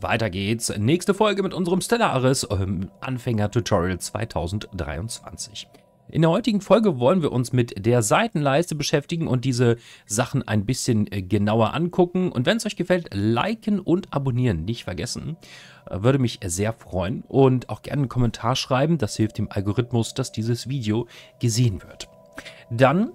Weiter geht's. Nächste Folge mit unserem Stellaris ähm, Anfänger-Tutorial 2023. In der heutigen Folge wollen wir uns mit der Seitenleiste beschäftigen und diese Sachen ein bisschen äh, genauer angucken. Und wenn es euch gefällt, liken und abonnieren nicht vergessen. Äh, würde mich sehr freuen und auch gerne einen Kommentar schreiben. Das hilft dem Algorithmus, dass dieses Video gesehen wird. Dann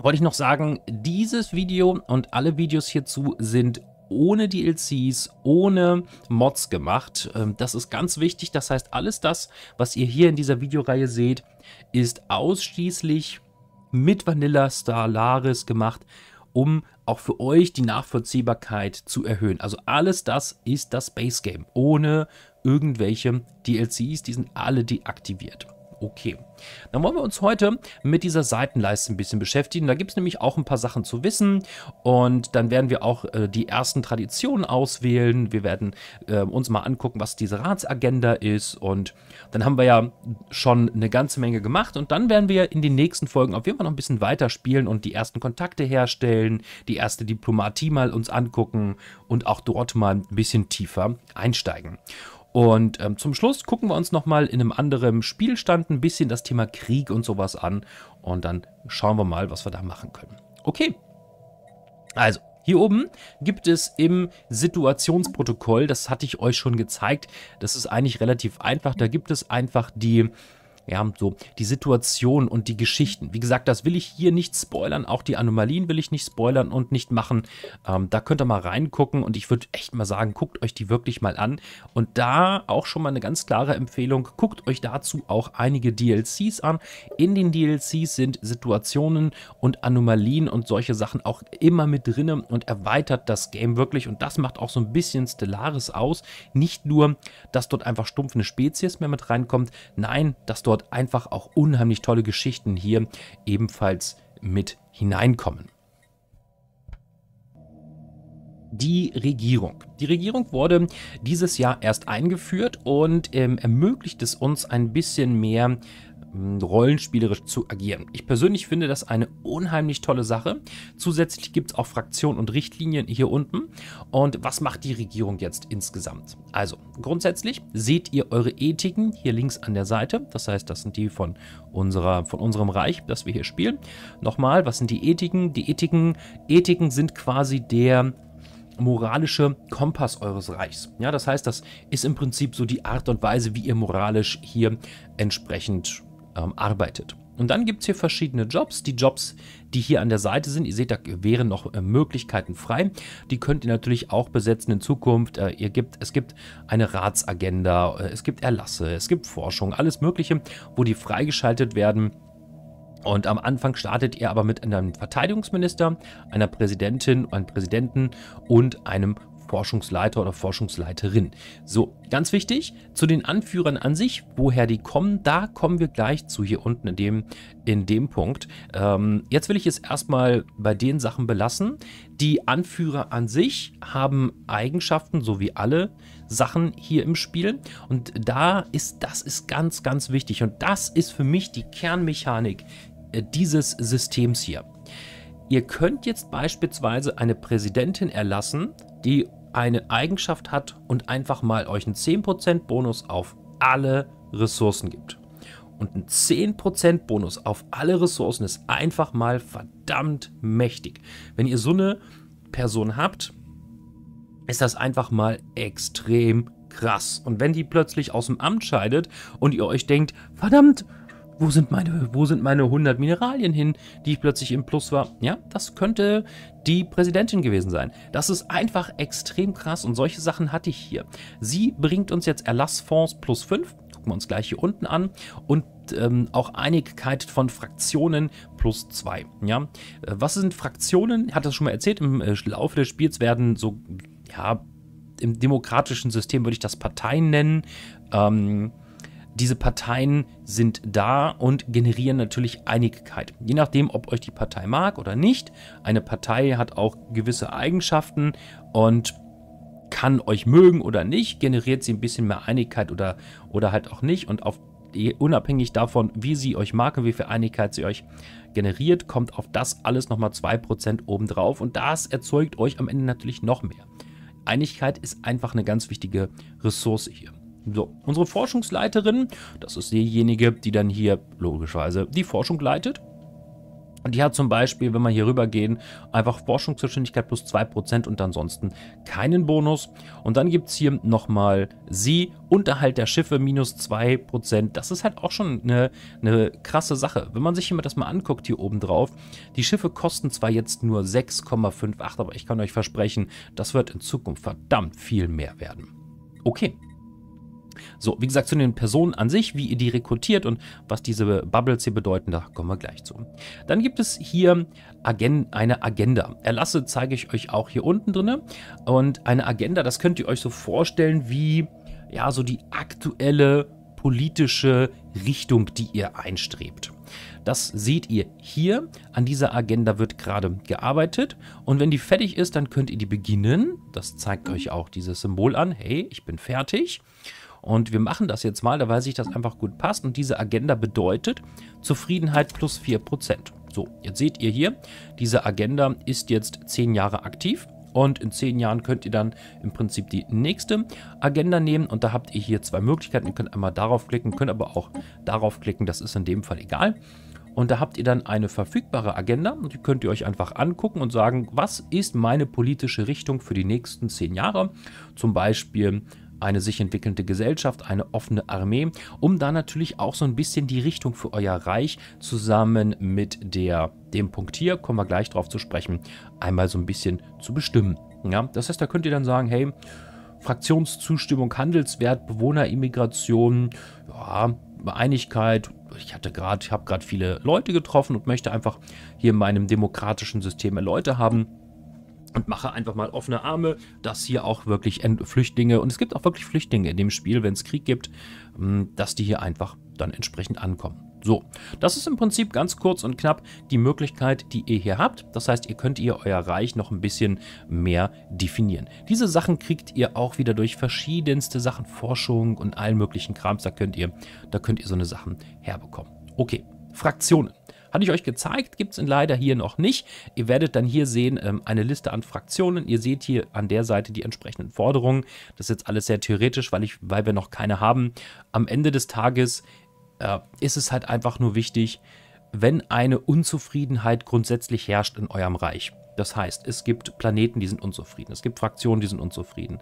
wollte ich noch sagen, dieses Video und alle Videos hierzu sind ohne DLCs, ohne Mods gemacht. Ähm, das ist ganz wichtig. Das heißt, alles das, was ihr hier in dieser Videoreihe seht, ist ausschließlich mit Vanilla Stellaris gemacht, um auch für euch die Nachvollziehbarkeit zu erhöhen. Also alles das ist das Base Game, ohne irgendwelche DLCs. Die sind alle deaktiviert. Okay, dann wollen wir uns heute mit dieser Seitenleiste ein bisschen beschäftigen. Da gibt es nämlich auch ein paar Sachen zu wissen und dann werden wir auch äh, die ersten Traditionen auswählen. Wir werden äh, uns mal angucken, was diese Ratsagenda ist und dann haben wir ja schon eine ganze Menge gemacht und dann werden wir in den nächsten Folgen auf jeden Fall noch ein bisschen weiterspielen und die ersten Kontakte herstellen, die erste Diplomatie mal uns angucken und auch dort mal ein bisschen tiefer einsteigen. Und ähm, zum Schluss gucken wir uns nochmal in einem anderen Spielstand ein bisschen das Thema Krieg und sowas an. Und dann schauen wir mal, was wir da machen können. Okay. Also, hier oben gibt es im Situationsprotokoll, das hatte ich euch schon gezeigt, das ist eigentlich relativ einfach, da gibt es einfach die ja, so die Situation und die Geschichten. Wie gesagt, das will ich hier nicht spoilern. Auch die Anomalien will ich nicht spoilern und nicht machen. Ähm, da könnt ihr mal reingucken und ich würde echt mal sagen, guckt euch die wirklich mal an. Und da auch schon mal eine ganz klare Empfehlung, guckt euch dazu auch einige DLCs an. In den DLCs sind Situationen und Anomalien und solche Sachen auch immer mit drin und erweitert das Game wirklich. Und das macht auch so ein bisschen Stellaris aus. Nicht nur, dass dort einfach stumpf eine Spezies mehr mit reinkommt. Nein, dass dort dort einfach auch unheimlich tolle Geschichten hier ebenfalls mit hineinkommen. Die Regierung. Die Regierung wurde dieses Jahr erst eingeführt und ähm, ermöglicht es uns ein bisschen mehr Mm, rollenspielerisch zu agieren. Ich persönlich finde das eine unheimlich tolle Sache. Zusätzlich gibt es auch Fraktionen und Richtlinien hier unten. Und was macht die Regierung jetzt insgesamt? Also grundsätzlich seht ihr eure Ethiken hier links an der Seite. Das heißt, das sind die von, unserer, von unserem Reich, das wir hier spielen. Nochmal, was sind die Ethiken? Die Ethiken, Ethiken sind quasi der moralische Kompass eures Reichs. Ja, das heißt, das ist im Prinzip so die Art und Weise, wie ihr moralisch hier entsprechend ähm, arbeitet. Und dann gibt es hier verschiedene Jobs. Die Jobs, die hier an der Seite sind, ihr seht, da wären noch äh, Möglichkeiten frei. Die könnt ihr natürlich auch besetzen in Zukunft. Äh, ihr gibt, es gibt eine Ratsagenda, äh, es gibt Erlasse, es gibt Forschung, alles Mögliche, wo die freigeschaltet werden. Und am Anfang startet ihr aber mit einem Verteidigungsminister, einer Präsidentin, einem Präsidenten und einem Forschungsleiter oder Forschungsleiterin. So, ganz wichtig, zu den Anführern an sich, woher die kommen, da kommen wir gleich zu hier unten in dem, in dem Punkt. Ähm, jetzt will ich es erstmal bei den Sachen belassen. Die Anführer an sich haben Eigenschaften, so wie alle Sachen hier im Spiel. Und da ist, das ist ganz, ganz wichtig. Und das ist für mich die Kernmechanik äh, dieses Systems hier. Ihr könnt jetzt beispielsweise eine Präsidentin erlassen, die eine Eigenschaft hat und einfach mal euch einen 10% Bonus auf alle Ressourcen gibt. Und ein 10% Bonus auf alle Ressourcen ist einfach mal verdammt mächtig. Wenn ihr so eine Person habt, ist das einfach mal extrem krass. Und wenn die plötzlich aus dem Amt scheidet und ihr euch denkt, verdammt, wo sind meine, wo sind meine 100 Mineralien hin, die ich plötzlich im Plus war? Ja, das könnte die Präsidentin gewesen sein. Das ist einfach extrem krass und solche Sachen hatte ich hier. Sie bringt uns jetzt Erlassfonds plus 5, gucken wir uns gleich hier unten an und ähm, auch Einigkeit von Fraktionen plus 2. Ja? Was sind Fraktionen? Hat das schon mal erzählt, im äh, Laufe des Spiels werden so, ja, im demokratischen System würde ich das Parteien nennen. Ähm, diese Parteien sind da und generieren natürlich Einigkeit. Je nachdem, ob euch die Partei mag oder nicht. Eine Partei hat auch gewisse Eigenschaften und kann euch mögen oder nicht, generiert sie ein bisschen mehr Einigkeit oder, oder halt auch nicht. Und auf, unabhängig davon, wie sie euch mag und wie viel Einigkeit sie euch generiert, kommt auf das alles nochmal 2% obendrauf. Und das erzeugt euch am Ende natürlich noch mehr. Einigkeit ist einfach eine ganz wichtige Ressource hier. So, unsere Forschungsleiterin, das ist diejenige, die dann hier logischerweise die Forschung leitet. Und die hat zum Beispiel, wenn wir hier rüber gehen, einfach Forschungsgeschwindigkeit plus 2% und ansonsten keinen Bonus. Und dann gibt es hier nochmal sie, Unterhalt der Schiffe minus 2%. Das ist halt auch schon eine, eine krasse Sache. Wenn man sich immer das mal anguckt hier oben drauf, die Schiffe kosten zwar jetzt nur 6,58, aber ich kann euch versprechen, das wird in Zukunft verdammt viel mehr werden. Okay, so, wie gesagt, zu den Personen an sich, wie ihr die rekrutiert und was diese Bubbles hier bedeuten, da kommen wir gleich zu. Dann gibt es hier Agen eine Agenda. Erlasse zeige ich euch auch hier unten drin. Und eine Agenda, das könnt ihr euch so vorstellen wie ja, so die aktuelle politische Richtung, die ihr einstrebt. Das seht ihr hier. An dieser Agenda wird gerade gearbeitet. Und wenn die fertig ist, dann könnt ihr die beginnen. Das zeigt euch auch dieses Symbol an. Hey, ich bin fertig. Und wir machen das jetzt mal, da weiß ich, dass einfach gut passt. Und diese Agenda bedeutet Zufriedenheit plus 4%. So, jetzt seht ihr hier, diese Agenda ist jetzt 10 Jahre aktiv. Und in zehn Jahren könnt ihr dann im Prinzip die nächste Agenda nehmen. Und da habt ihr hier zwei Möglichkeiten. Ihr könnt einmal darauf klicken, könnt aber auch darauf klicken. Das ist in dem Fall egal. Und da habt ihr dann eine verfügbare Agenda und die könnt ihr euch einfach angucken und sagen, was ist meine politische Richtung für die nächsten zehn Jahre? Zum Beispiel eine sich entwickelnde Gesellschaft, eine offene Armee, um da natürlich auch so ein bisschen die Richtung für euer Reich zusammen mit der, dem Punkt hier, kommen wir gleich drauf zu sprechen, einmal so ein bisschen zu bestimmen. Ja, das heißt, da könnt ihr dann sagen, hey, Fraktionszustimmung, Handelswert, Bewohnerimmigration, ja, Einigkeit. Ich hatte gerade, ich habe gerade viele Leute getroffen und möchte einfach hier in meinem demokratischen System Leute haben und mache einfach mal offene Arme, dass hier auch wirklich Flüchtlinge, und es gibt auch wirklich Flüchtlinge in dem Spiel, wenn es Krieg gibt, hm, dass die hier einfach dann entsprechend ankommen. So, das ist im Prinzip ganz kurz und knapp die Möglichkeit, die ihr hier habt. Das heißt, ihr könnt ihr euer Reich noch ein bisschen mehr definieren. Diese Sachen kriegt ihr auch wieder durch verschiedenste Sachen, Forschung und allen möglichen Krams. Da könnt ihr, da könnt ihr so eine Sachen herbekommen. Okay, Fraktionen. Hatte ich euch gezeigt, gibt es ihn leider hier noch nicht. Ihr werdet dann hier sehen ähm, eine Liste an Fraktionen. Ihr seht hier an der Seite die entsprechenden Forderungen. Das ist jetzt alles sehr theoretisch, weil, ich, weil wir noch keine haben. Am Ende des Tages äh, ist es halt einfach nur wichtig, wenn eine Unzufriedenheit grundsätzlich herrscht in eurem Reich. Das heißt, es gibt Planeten, die sind unzufrieden. Es gibt Fraktionen, die sind unzufrieden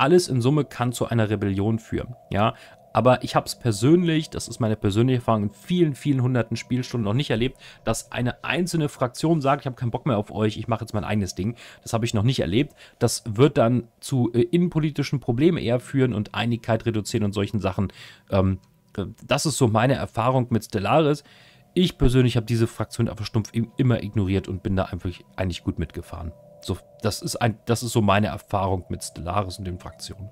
alles in Summe kann zu einer Rebellion führen. Ja, aber ich habe es persönlich, das ist meine persönliche Erfahrung, in vielen, vielen hunderten Spielstunden noch nicht erlebt, dass eine einzelne Fraktion sagt, ich habe keinen Bock mehr auf euch, ich mache jetzt mein eigenes Ding. Das habe ich noch nicht erlebt. Das wird dann zu äh, innenpolitischen Problemen eher führen und Einigkeit reduzieren und solchen Sachen. Ähm, äh, das ist so meine Erfahrung mit Stellaris. Ich persönlich habe diese Fraktion einfach stumpf immer ignoriert und bin da einfach eigentlich gut mitgefahren. So, das, ist ein, das ist so meine Erfahrung mit Stellaris und den Fraktionen.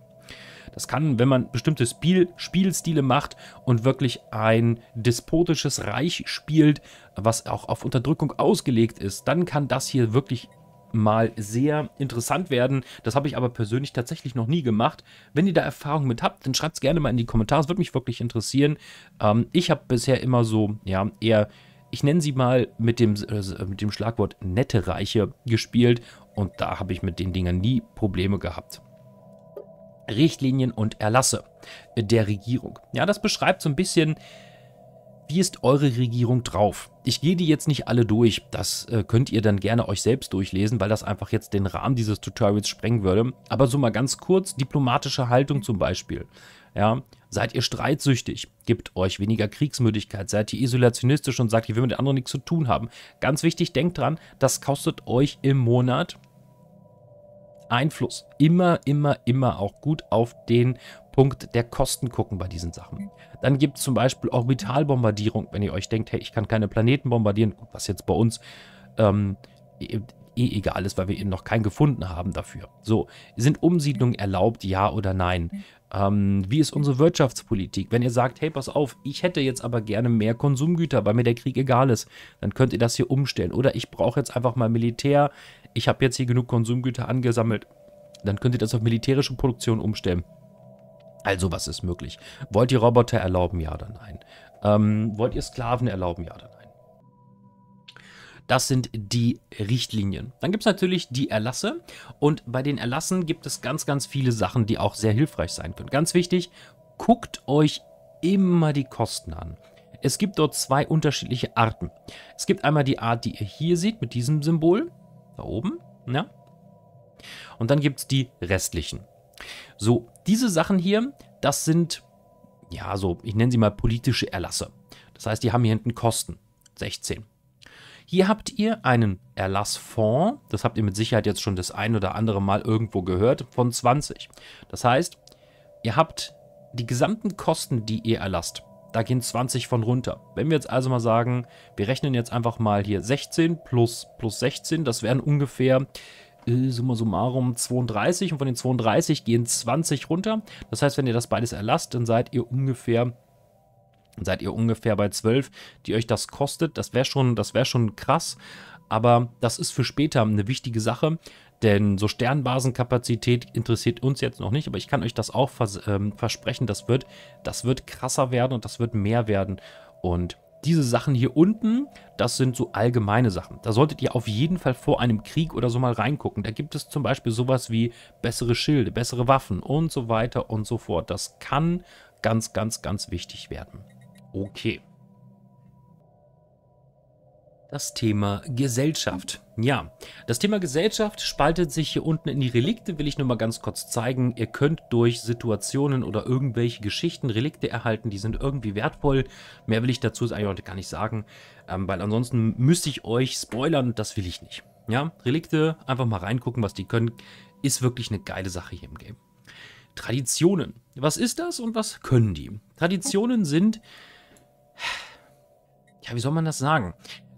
Das kann, wenn man bestimmte Spiel Spielstile macht und wirklich ein despotisches Reich spielt, was auch auf Unterdrückung ausgelegt ist, dann kann das hier wirklich mal sehr interessant werden. Das habe ich aber persönlich tatsächlich noch nie gemacht. Wenn ihr da Erfahrung mit habt, dann schreibt es gerne mal in die Kommentare. Es würde mich wirklich interessieren. Ähm, ich habe bisher immer so, ja, eher, ich nenne sie mal mit dem, äh, mit dem Schlagwort nette Reiche gespielt. Und da habe ich mit den Dingern nie Probleme gehabt. Richtlinien und Erlasse der Regierung. Ja, das beschreibt so ein bisschen, wie ist eure Regierung drauf? Ich gehe die jetzt nicht alle durch. Das äh, könnt ihr dann gerne euch selbst durchlesen, weil das einfach jetzt den Rahmen dieses Tutorials sprengen würde. Aber so mal ganz kurz, diplomatische Haltung zum Beispiel. Ja, seid ihr streitsüchtig? Gibt euch weniger Kriegsmüdigkeit? Seid ihr isolationistisch und sagt, ich will mit den anderen nichts zu tun haben? Ganz wichtig, denkt dran, das kostet euch im Monat Einfluss. Immer, immer, immer auch gut auf den Punkt der Kosten gucken bei diesen Sachen. Dann gibt es zum Beispiel Orbitalbombardierung, wenn ihr euch denkt, hey, ich kann keine Planeten bombardieren, was jetzt bei uns ähm, eh, eh egal ist, weil wir eben noch keinen gefunden haben dafür. So, sind Umsiedlungen erlaubt, ja oder nein? Ähm, wie ist unsere Wirtschaftspolitik? Wenn ihr sagt, hey, pass auf, ich hätte jetzt aber gerne mehr Konsumgüter, weil mir der Krieg egal ist, dann könnt ihr das hier umstellen. Oder ich brauche jetzt einfach mal Militär, ich habe jetzt hier genug Konsumgüter angesammelt, dann könnt ihr das auf militärische Produktion umstellen. Also was ist möglich? Wollt ihr Roboter erlauben? Ja oder nein? Ähm, wollt ihr Sklaven erlauben? Ja oder nein? Das sind die Richtlinien. Dann gibt es natürlich die Erlasse. Und bei den Erlassen gibt es ganz, ganz viele Sachen, die auch sehr hilfreich sein können. Ganz wichtig, guckt euch immer die Kosten an. Es gibt dort zwei unterschiedliche Arten. Es gibt einmal die Art, die ihr hier seht mit diesem Symbol. Da oben, ja. Und dann gibt es die restlichen. So, diese Sachen hier, das sind, ja, so, ich nenne sie mal politische Erlasse. Das heißt, die haben hier hinten Kosten. 16. Hier habt ihr einen Erlassfonds, das habt ihr mit Sicherheit jetzt schon das ein oder andere Mal irgendwo gehört, von 20. Das heißt, ihr habt die gesamten Kosten, die ihr erlasst, da gehen 20 von runter. Wenn wir jetzt also mal sagen, wir rechnen jetzt einfach mal hier 16 plus, plus 16, das wären ungefähr äh, summa summarum 32 und von den 32 gehen 20 runter. Das heißt, wenn ihr das beides erlasst, dann seid ihr ungefähr seid ihr ungefähr bei 12, die euch das kostet. Das wäre schon, wär schon krass, aber das ist für später eine wichtige Sache. Denn so Sternbasenkapazität interessiert uns jetzt noch nicht, aber ich kann euch das auch vers ähm, versprechen, das wird, das wird krasser werden und das wird mehr werden. Und diese Sachen hier unten, das sind so allgemeine Sachen. Da solltet ihr auf jeden Fall vor einem Krieg oder so mal reingucken. Da gibt es zum Beispiel sowas wie bessere Schilde, bessere Waffen und so weiter und so fort. Das kann ganz, ganz, ganz wichtig werden. Okay das Thema Gesellschaft. Ja, das Thema Gesellschaft spaltet sich hier unten in die Relikte, will ich nur mal ganz kurz zeigen. Ihr könnt durch Situationen oder irgendwelche Geschichten Relikte erhalten, die sind irgendwie wertvoll. Mehr will ich dazu eigentlich heute gar nicht sagen, ähm, weil ansonsten müsste ich euch spoilern das will ich nicht. Ja, Relikte, einfach mal reingucken, was die können, ist wirklich eine geile Sache hier im Game. Traditionen. Was ist das und was können die? Traditionen sind... Ja, wie soll man das sagen?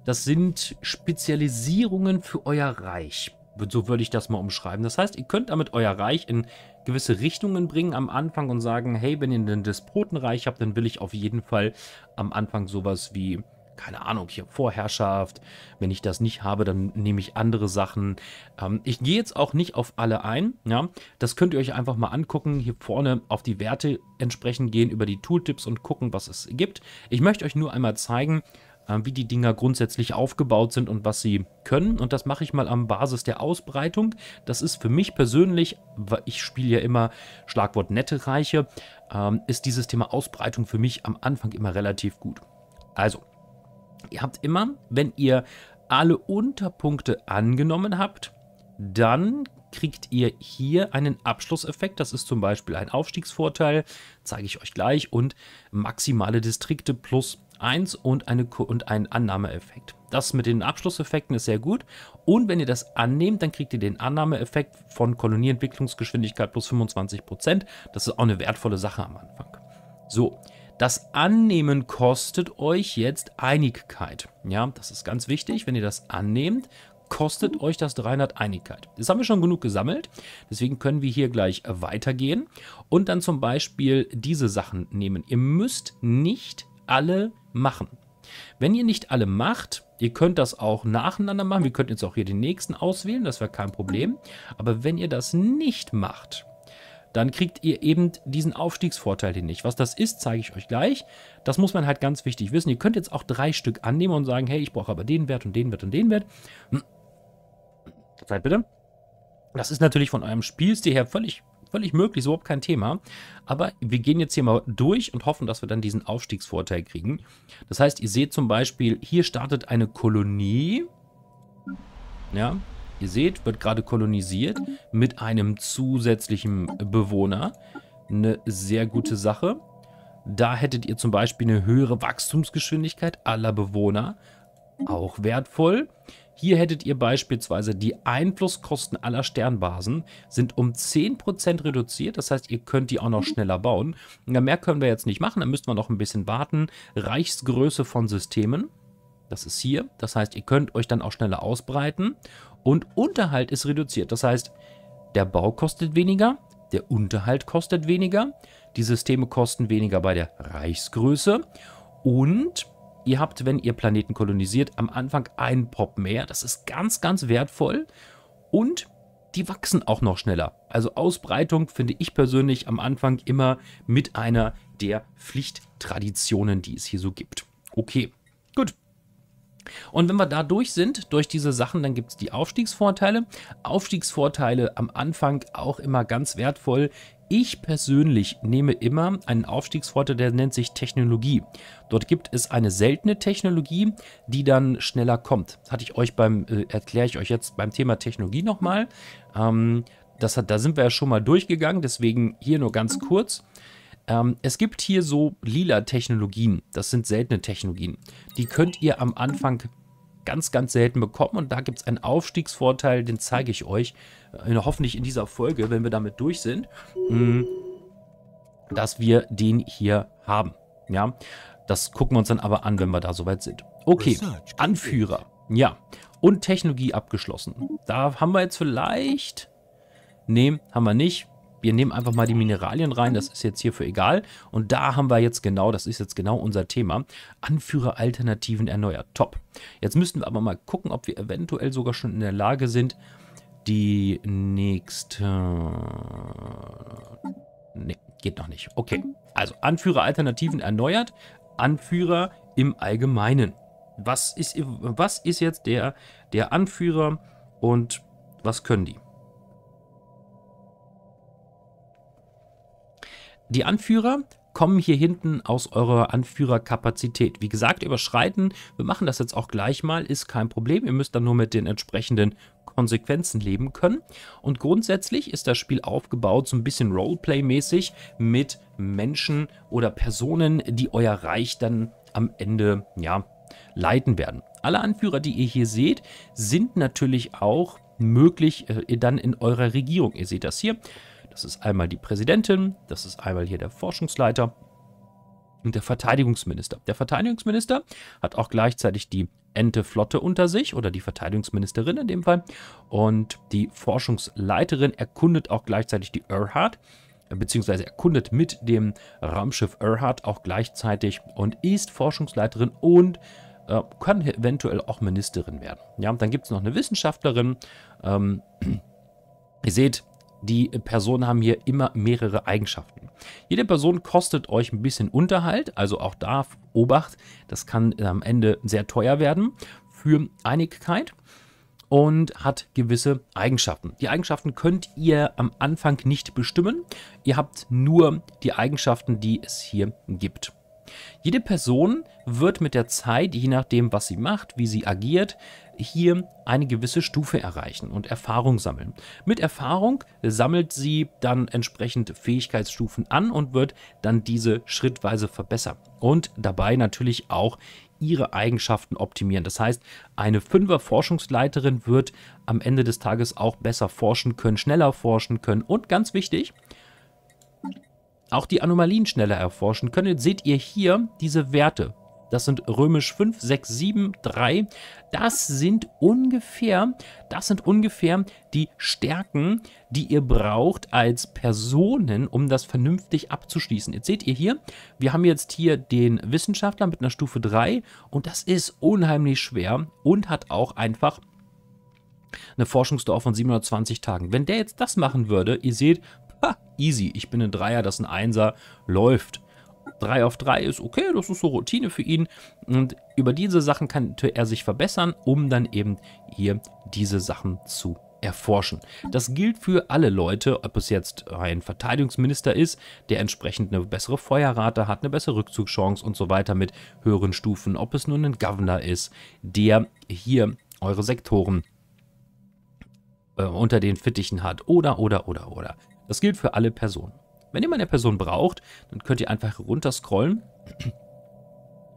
Das sind Spezialisierungen für euer Reich. So würde ich das mal umschreiben. Das heißt, ihr könnt damit euer Reich in gewisse Richtungen bringen am Anfang und sagen, hey, wenn ihr ein Despotenreich habt, dann will ich auf jeden Fall am Anfang sowas wie, keine Ahnung, hier Vorherrschaft. Wenn ich das nicht habe, dann nehme ich andere Sachen. Ähm, ich gehe jetzt auch nicht auf alle ein. Ja? Das könnt ihr euch einfach mal angucken. Hier vorne auf die Werte entsprechend gehen, über die Tooltips und gucken, was es gibt. Ich möchte euch nur einmal zeigen, äh, wie die Dinger grundsätzlich aufgebaut sind und was sie können. Und das mache ich mal am Basis der Ausbreitung. Das ist für mich persönlich, weil ich spiele ja immer Schlagwort nette Reiche, ähm, ist dieses Thema Ausbreitung für mich am Anfang immer relativ gut. Also, ihr habt immer, wenn ihr alle Unterpunkte angenommen habt, dann kriegt ihr hier einen Abschlusseffekt. Das ist zum Beispiel ein Aufstiegsvorteil, zeige ich euch gleich, und maximale Distrikte plus 1 und, eine, und einen Annahmeeffekt. Das mit den Abschlusseffekten ist sehr gut. Und wenn ihr das annehmt, dann kriegt ihr den Annahmeeffekt von Kolonieentwicklungsgeschwindigkeit plus 25%. Das ist auch eine wertvolle Sache am Anfang. So, das Annehmen kostet euch jetzt Einigkeit. Ja, das ist ganz wichtig. Wenn ihr das annehmt, kostet euch das 300 Einigkeit. Das haben wir schon genug gesammelt, deswegen können wir hier gleich weitergehen und dann zum Beispiel diese Sachen nehmen. Ihr müsst nicht alle machen. Wenn ihr nicht alle macht, ihr könnt das auch nacheinander machen. Wir könnten jetzt auch hier den nächsten auswählen, das wäre kein Problem. Aber wenn ihr das nicht macht, dann kriegt ihr eben diesen Aufstiegsvorteil hier nicht. Was das ist, zeige ich euch gleich. Das muss man halt ganz wichtig wissen. Ihr könnt jetzt auch drei Stück annehmen und sagen, hey, ich brauche aber den Wert und den Wert und den Wert. Zeit bitte. Das ist natürlich von eurem Spielstil her völlig Völlig möglich, ist überhaupt kein Thema. Aber wir gehen jetzt hier mal durch und hoffen, dass wir dann diesen Aufstiegsvorteil kriegen. Das heißt, ihr seht zum Beispiel, hier startet eine Kolonie. Ja, ihr seht, wird gerade kolonisiert mit einem zusätzlichen Bewohner. Eine sehr gute Sache. Da hättet ihr zum Beispiel eine höhere Wachstumsgeschwindigkeit aller Bewohner. Auch wertvoll. Hier hättet ihr beispielsweise die Einflusskosten aller Sternbasen sind um 10% reduziert. Das heißt, ihr könnt die auch noch mhm. schneller bauen. Ja, mehr können wir jetzt nicht machen, da müssten wir noch ein bisschen warten. Reichsgröße von Systemen, das ist hier. Das heißt, ihr könnt euch dann auch schneller ausbreiten. Und Unterhalt ist reduziert. Das heißt, der Bau kostet weniger, der Unterhalt kostet weniger, die Systeme kosten weniger bei der Reichsgröße und Ihr habt, wenn ihr Planeten kolonisiert, am Anfang einen Pop mehr. Das ist ganz, ganz wertvoll. Und die wachsen auch noch schneller. Also Ausbreitung finde ich persönlich am Anfang immer mit einer der Pflichttraditionen, die es hier so gibt. Okay, gut. Und wenn wir da durch sind, durch diese Sachen, dann gibt es die Aufstiegsvorteile. Aufstiegsvorteile am Anfang auch immer ganz wertvoll. Ich persönlich nehme immer einen Aufstiegsvorteil, der nennt sich Technologie. Dort gibt es eine seltene Technologie, die dann schneller kommt. Das hatte ich euch beim, äh, erkläre ich euch jetzt beim Thema Technologie nochmal. Ähm, das hat, da sind wir ja schon mal durchgegangen, deswegen hier nur ganz mhm. kurz. Ähm, es gibt hier so lila Technologien. Das sind seltene Technologien. Die könnt ihr am mhm. Anfang ganz, ganz selten bekommen. Und da gibt es einen Aufstiegsvorteil, den zeige ich euch äh, hoffentlich in dieser Folge, wenn wir damit durch sind, hm, dass wir den hier haben. Ja, das gucken wir uns dann aber an, wenn wir da soweit sind. Okay, Anführer. Ja, und Technologie abgeschlossen. Da haben wir jetzt vielleicht... Nee, haben wir nicht wir nehmen einfach mal die Mineralien rein, das ist jetzt hierfür egal. Und da haben wir jetzt genau, das ist jetzt genau unser Thema, Anführeralternativen erneuert. Top. Jetzt müssten wir aber mal gucken, ob wir eventuell sogar schon in der Lage sind, die nächste... Ne, geht noch nicht. Okay, also Anführeralternativen erneuert, Anführer im Allgemeinen. Was ist, was ist jetzt der, der Anführer und was können die? Die Anführer kommen hier hinten aus eurer Anführerkapazität. Wie gesagt, überschreiten, wir machen das jetzt auch gleich mal, ist kein Problem. Ihr müsst dann nur mit den entsprechenden Konsequenzen leben können. Und grundsätzlich ist das Spiel aufgebaut so ein bisschen Roleplay-mäßig mit Menschen oder Personen, die euer Reich dann am Ende ja, leiten werden. Alle Anführer, die ihr hier seht, sind natürlich auch möglich äh, dann in eurer Regierung. Ihr seht das hier. Das ist einmal die Präsidentin, das ist einmal hier der Forschungsleiter und der Verteidigungsminister. Der Verteidigungsminister hat auch gleichzeitig die Ente-Flotte unter sich oder die Verteidigungsministerin in dem Fall. Und die Forschungsleiterin erkundet auch gleichzeitig die Erhard beziehungsweise erkundet mit dem Raumschiff Erhard auch gleichzeitig und ist Forschungsleiterin und äh, kann eventuell auch Ministerin werden. Ja, und dann gibt es noch eine Wissenschaftlerin. Ähm, ihr seht, die Personen haben hier immer mehrere Eigenschaften. Jede Person kostet euch ein bisschen Unterhalt, also auch da Obacht, das kann äh, am Ende sehr teuer werden für Einigkeit und hat gewisse Eigenschaften. Die Eigenschaften könnt ihr am Anfang nicht bestimmen. Ihr habt nur die Eigenschaften, die es hier gibt. Jede Person wird mit der Zeit, je nachdem, was sie macht, wie sie agiert, hier eine gewisse Stufe erreichen und Erfahrung sammeln. Mit Erfahrung sammelt sie dann entsprechend Fähigkeitsstufen an und wird dann diese schrittweise verbessern und dabei natürlich auch ihre Eigenschaften optimieren. Das heißt, eine Fünfer Forschungsleiterin wird am Ende des Tages auch besser forschen können, schneller forschen können und ganz wichtig, auch die Anomalien schneller erforschen können. Seht ihr hier diese Werte das sind römisch 5, 6, 7, 3. Das sind ungefähr, das sind ungefähr die Stärken, die ihr braucht als Personen, um das vernünftig abzuschließen. Jetzt seht ihr hier, wir haben jetzt hier den Wissenschaftler mit einer Stufe 3 und das ist unheimlich schwer und hat auch einfach eine Forschungsdauer von 720 Tagen. Wenn der jetzt das machen würde, ihr seht, ha, easy, ich bin ein Dreier, das ist ein Einser, läuft. 3 auf 3 ist okay, das ist so Routine für ihn. Und über diese Sachen kann er sich verbessern, um dann eben hier diese Sachen zu erforschen. Das gilt für alle Leute, ob es jetzt ein Verteidigungsminister ist, der entsprechend eine bessere Feuerrate hat, eine bessere Rückzugschance und so weiter mit höheren Stufen, ob es nun ein Governor ist, der hier eure Sektoren äh, unter den Fittichen hat oder oder oder oder. Das gilt für alle Personen. Wenn ihr mal eine Person braucht, dann könnt ihr einfach runterscrollen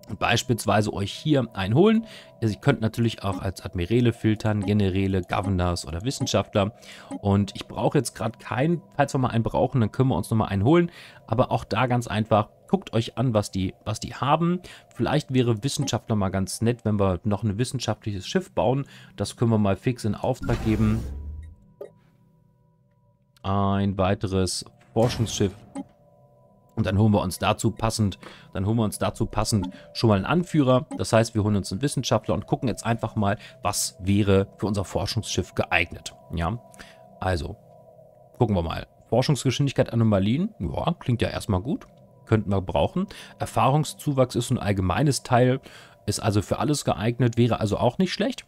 und beispielsweise euch hier einholen. Also ihr könnt natürlich auch als Admirale filtern, Generäle, Governors oder Wissenschaftler. Und ich brauche jetzt gerade keinen. Falls wir mal einen brauchen, dann können wir uns nochmal einen holen. Aber auch da ganz einfach, guckt euch an, was die, was die haben. Vielleicht wäre Wissenschaftler mal ganz nett, wenn wir noch ein wissenschaftliches Schiff bauen. Das können wir mal fix in Auftrag geben. Ein weiteres Forschungsschiff. Und dann holen wir uns dazu passend, dann holen wir uns dazu passend schon mal einen Anführer. Das heißt, wir holen uns einen Wissenschaftler und gucken jetzt einfach mal, was wäre für unser Forschungsschiff geeignet. Ja, also gucken wir mal. Forschungsgeschwindigkeit Anomalien, ja, klingt ja erstmal gut, könnten wir brauchen. Erfahrungszuwachs ist ein allgemeines Teil, ist also für alles geeignet, wäre also auch nicht schlecht.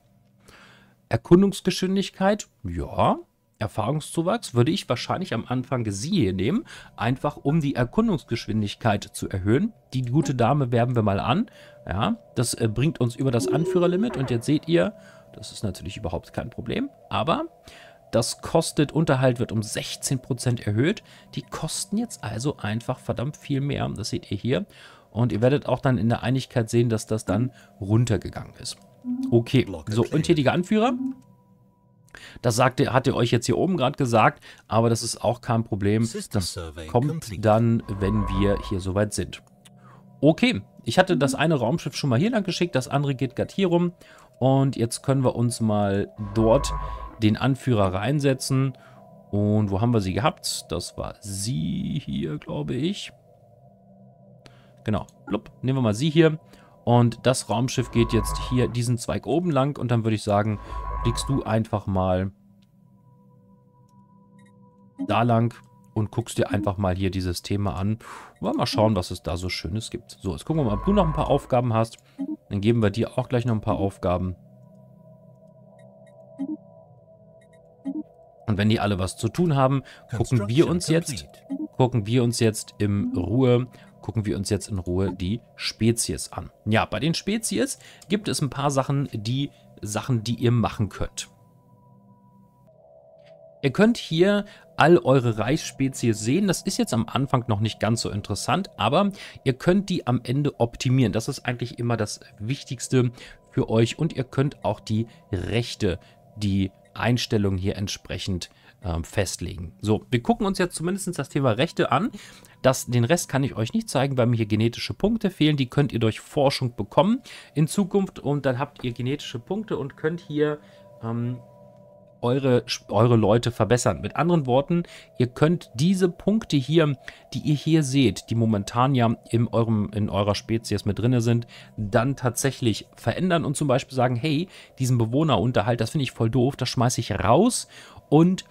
Erkundungsgeschwindigkeit, ja, Erfahrungszuwachs würde ich wahrscheinlich am Anfang sie hier nehmen, einfach um die Erkundungsgeschwindigkeit zu erhöhen. Die gute Dame werben wir mal an. Ja, das äh, bringt uns über das Anführerlimit und jetzt seht ihr, das ist natürlich überhaupt kein Problem, aber das kostet, Unterhalt wird um 16% erhöht. Die kosten jetzt also einfach verdammt viel mehr, das seht ihr hier. Und ihr werdet auch dann in der Einigkeit sehen, dass das dann runtergegangen ist. Okay, so, und hier die Anführer. Das sagt, hat ihr euch jetzt hier oben gerade gesagt, aber das ist auch kein Problem. Das kommt dann, wenn wir hier soweit sind. Okay, ich hatte das eine Raumschiff schon mal hier lang geschickt, das andere geht gerade hier rum. Und jetzt können wir uns mal dort den Anführer reinsetzen. Und wo haben wir sie gehabt? Das war sie hier, glaube ich. Genau, blub, nehmen wir mal sie hier. Und das Raumschiff geht jetzt hier diesen Zweig oben lang und dann würde ich sagen, fliegst du einfach mal da lang und guckst dir einfach mal hier dieses Thema an. Und mal schauen, was es da so Schönes gibt. So, jetzt gucken wir mal, ob du noch ein paar Aufgaben hast. Dann geben wir dir auch gleich noch ein paar Aufgaben. Und wenn die alle was zu tun haben, gucken wir uns jetzt, gucken wir uns jetzt im Ruhe, gucken wir uns jetzt in Ruhe die Spezies an. Ja, bei den Spezies gibt es ein paar Sachen, die Sachen, die ihr machen könnt. Ihr könnt hier all eure Reichsspezies sehen. Das ist jetzt am Anfang noch nicht ganz so interessant, aber ihr könnt die am Ende optimieren. Das ist eigentlich immer das Wichtigste für euch und ihr könnt auch die Rechte, die Einstellungen hier entsprechend ähm, festlegen. So, wir gucken uns jetzt zumindest das Thema Rechte an. Das, den Rest kann ich euch nicht zeigen, weil mir hier genetische Punkte fehlen. Die könnt ihr durch Forschung bekommen in Zukunft und dann habt ihr genetische Punkte und könnt hier ähm, eure, eure Leute verbessern. Mit anderen Worten, ihr könnt diese Punkte hier, die ihr hier seht, die momentan ja in, eurem, in eurer Spezies mit drin sind, dann tatsächlich verändern und zum Beispiel sagen, hey, diesen Bewohnerunterhalt, das finde ich voll doof, das schmeiße ich raus und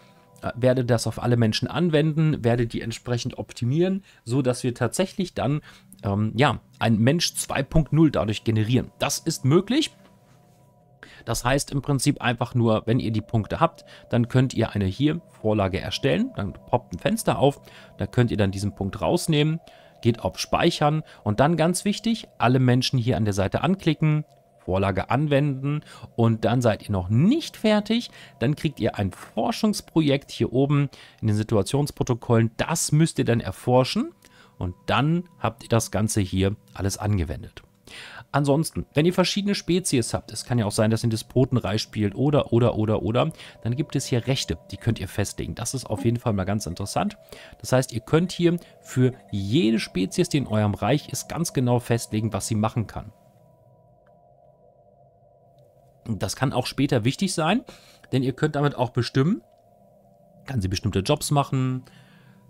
werde das auf alle Menschen anwenden, werde die entsprechend optimieren, so dass wir tatsächlich dann ähm, ja ein Mensch 2.0 dadurch generieren. Das ist möglich. Das heißt im Prinzip einfach nur, wenn ihr die Punkte habt, dann könnt ihr eine hier Vorlage erstellen, dann poppt ein Fenster auf, da könnt ihr dann diesen Punkt rausnehmen, geht auf Speichern und dann ganz wichtig, alle Menschen hier an der Seite anklicken, Vorlage anwenden und dann seid ihr noch nicht fertig, dann kriegt ihr ein Forschungsprojekt hier oben in den Situationsprotokollen. Das müsst ihr dann erforschen und dann habt ihr das Ganze hier alles angewendet. Ansonsten, wenn ihr verschiedene Spezies habt, es kann ja auch sein, dass ihr Despotenreich spielt oder, oder, oder, oder, dann gibt es hier Rechte, die könnt ihr festlegen. Das ist auf jeden Fall mal ganz interessant. Das heißt, ihr könnt hier für jede Spezies, die in eurem Reich ist, ganz genau festlegen, was sie machen kann. Das kann auch später wichtig sein, denn ihr könnt damit auch bestimmen, kann sie bestimmte Jobs machen,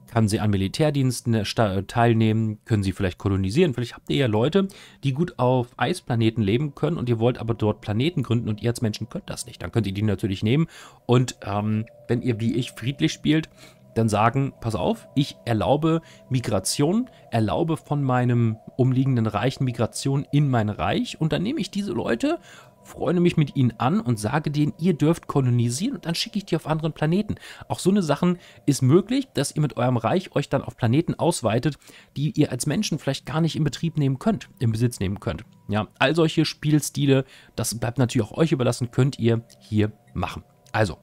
kann sie an Militärdiensten äh, äh, teilnehmen, können sie vielleicht kolonisieren. Vielleicht habt ihr ja Leute, die gut auf Eisplaneten leben können und ihr wollt aber dort Planeten gründen und ihr als Menschen könnt das nicht. Dann könnt ihr die natürlich nehmen und ähm, wenn ihr wie ich friedlich spielt, dann sagen, pass auf, ich erlaube Migration, erlaube von meinem umliegenden Reich Migration in mein Reich und dann nehme ich diese Leute freunde mich mit ihnen an und sage denen, ihr dürft kolonisieren und dann schicke ich die auf anderen Planeten. Auch so eine Sache ist möglich, dass ihr mit eurem Reich euch dann auf Planeten ausweitet, die ihr als Menschen vielleicht gar nicht in Betrieb nehmen könnt, in Besitz nehmen könnt. Ja, all solche Spielstile, das bleibt natürlich auch euch überlassen, könnt ihr hier machen. Also,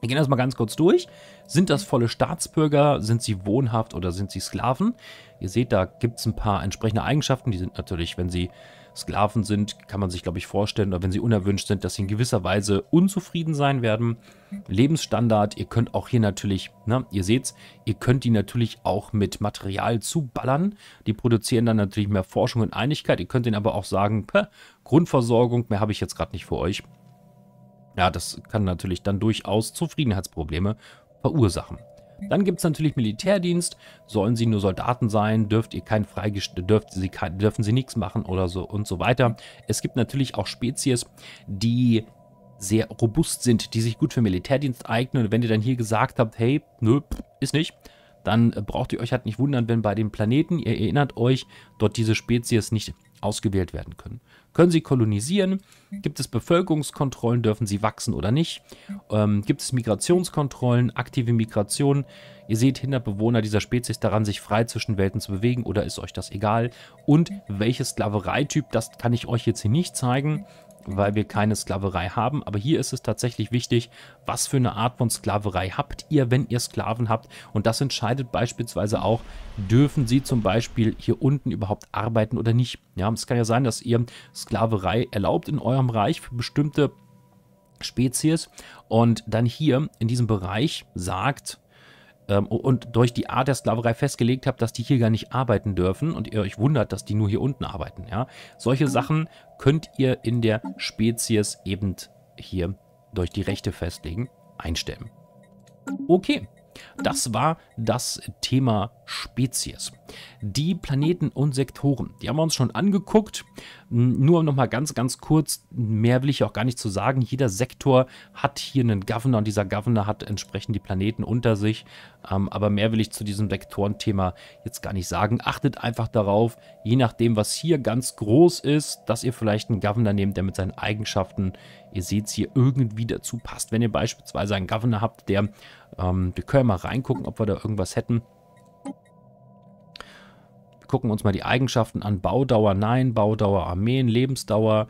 wir gehen das mal ganz kurz durch. Sind das volle Staatsbürger? Sind sie wohnhaft oder sind sie Sklaven? Ihr seht, da gibt es ein paar entsprechende Eigenschaften. Die sind natürlich, wenn sie Sklaven sind, kann man sich, glaube ich, vorstellen, oder wenn sie unerwünscht sind, dass sie in gewisser Weise unzufrieden sein werden. Lebensstandard, ihr könnt auch hier natürlich, ne, ihr seht's, ihr könnt die natürlich auch mit Material zuballern. Die produzieren dann natürlich mehr Forschung und Einigkeit. Ihr könnt ihnen aber auch sagen, Päh, Grundversorgung, mehr habe ich jetzt gerade nicht für euch. Ja, das kann natürlich dann durchaus Zufriedenheitsprobleme verursachen. Dann gibt es natürlich Militärdienst. Sollen sie nur Soldaten sein? Dürft ihr kein dürft sie kein, dürfen sie nichts machen oder so und so weiter. Es gibt natürlich auch Spezies, die sehr robust sind, die sich gut für Militärdienst eignen. Und wenn ihr dann hier gesagt habt, hey, nö, ist nicht, dann äh, braucht ihr euch halt nicht wundern, wenn bei den Planeten, ihr erinnert euch, dort diese Spezies nicht ausgewählt werden können. Können sie kolonisieren? Gibt es Bevölkerungskontrollen? Dürfen sie wachsen oder nicht? Ähm, gibt es Migrationskontrollen, aktive Migration? Ihr seht, hindert Bewohner dieser Spezies daran, sich frei zwischen Welten zu bewegen oder ist euch das egal? Und welches Sklavereityp, das kann ich euch jetzt hier nicht zeigen, weil wir keine Sklaverei haben. Aber hier ist es tatsächlich wichtig, was für eine Art von Sklaverei habt ihr, wenn ihr Sklaven habt. Und das entscheidet beispielsweise auch, dürfen sie zum Beispiel hier unten überhaupt arbeiten oder nicht. Ja, es kann ja sein, dass ihr Sklaverei erlaubt in eurem Reich für bestimmte Spezies und dann hier in diesem Bereich sagt, ähm, und durch die Art der Sklaverei festgelegt habt, dass die hier gar nicht arbeiten dürfen und ihr euch wundert, dass die nur hier unten arbeiten. Ja? Solche mhm. Sachen könnt ihr in der Spezies eben hier durch die Rechte festlegen, einstellen. Okay, das war das Thema Spezies. Die Planeten und Sektoren, die haben wir uns schon angeguckt. Nur nochmal ganz, ganz kurz, mehr will ich auch gar nicht zu sagen. Jeder Sektor hat hier einen Governor und dieser Governor hat entsprechend die Planeten unter sich. Ähm, aber mehr will ich zu diesem Sektorenthema jetzt gar nicht sagen. Achtet einfach darauf, je nachdem, was hier ganz groß ist, dass ihr vielleicht einen Governor nehmt, der mit seinen Eigenschaften, ihr seht es hier, irgendwie dazu passt. Wenn ihr beispielsweise einen Governor habt, der ähm, wir können ja mal reingucken, ob wir da irgendwas hätten. Wir gucken uns mal die Eigenschaften an. Baudauer, nein. Baudauer, Armeen, Lebensdauer.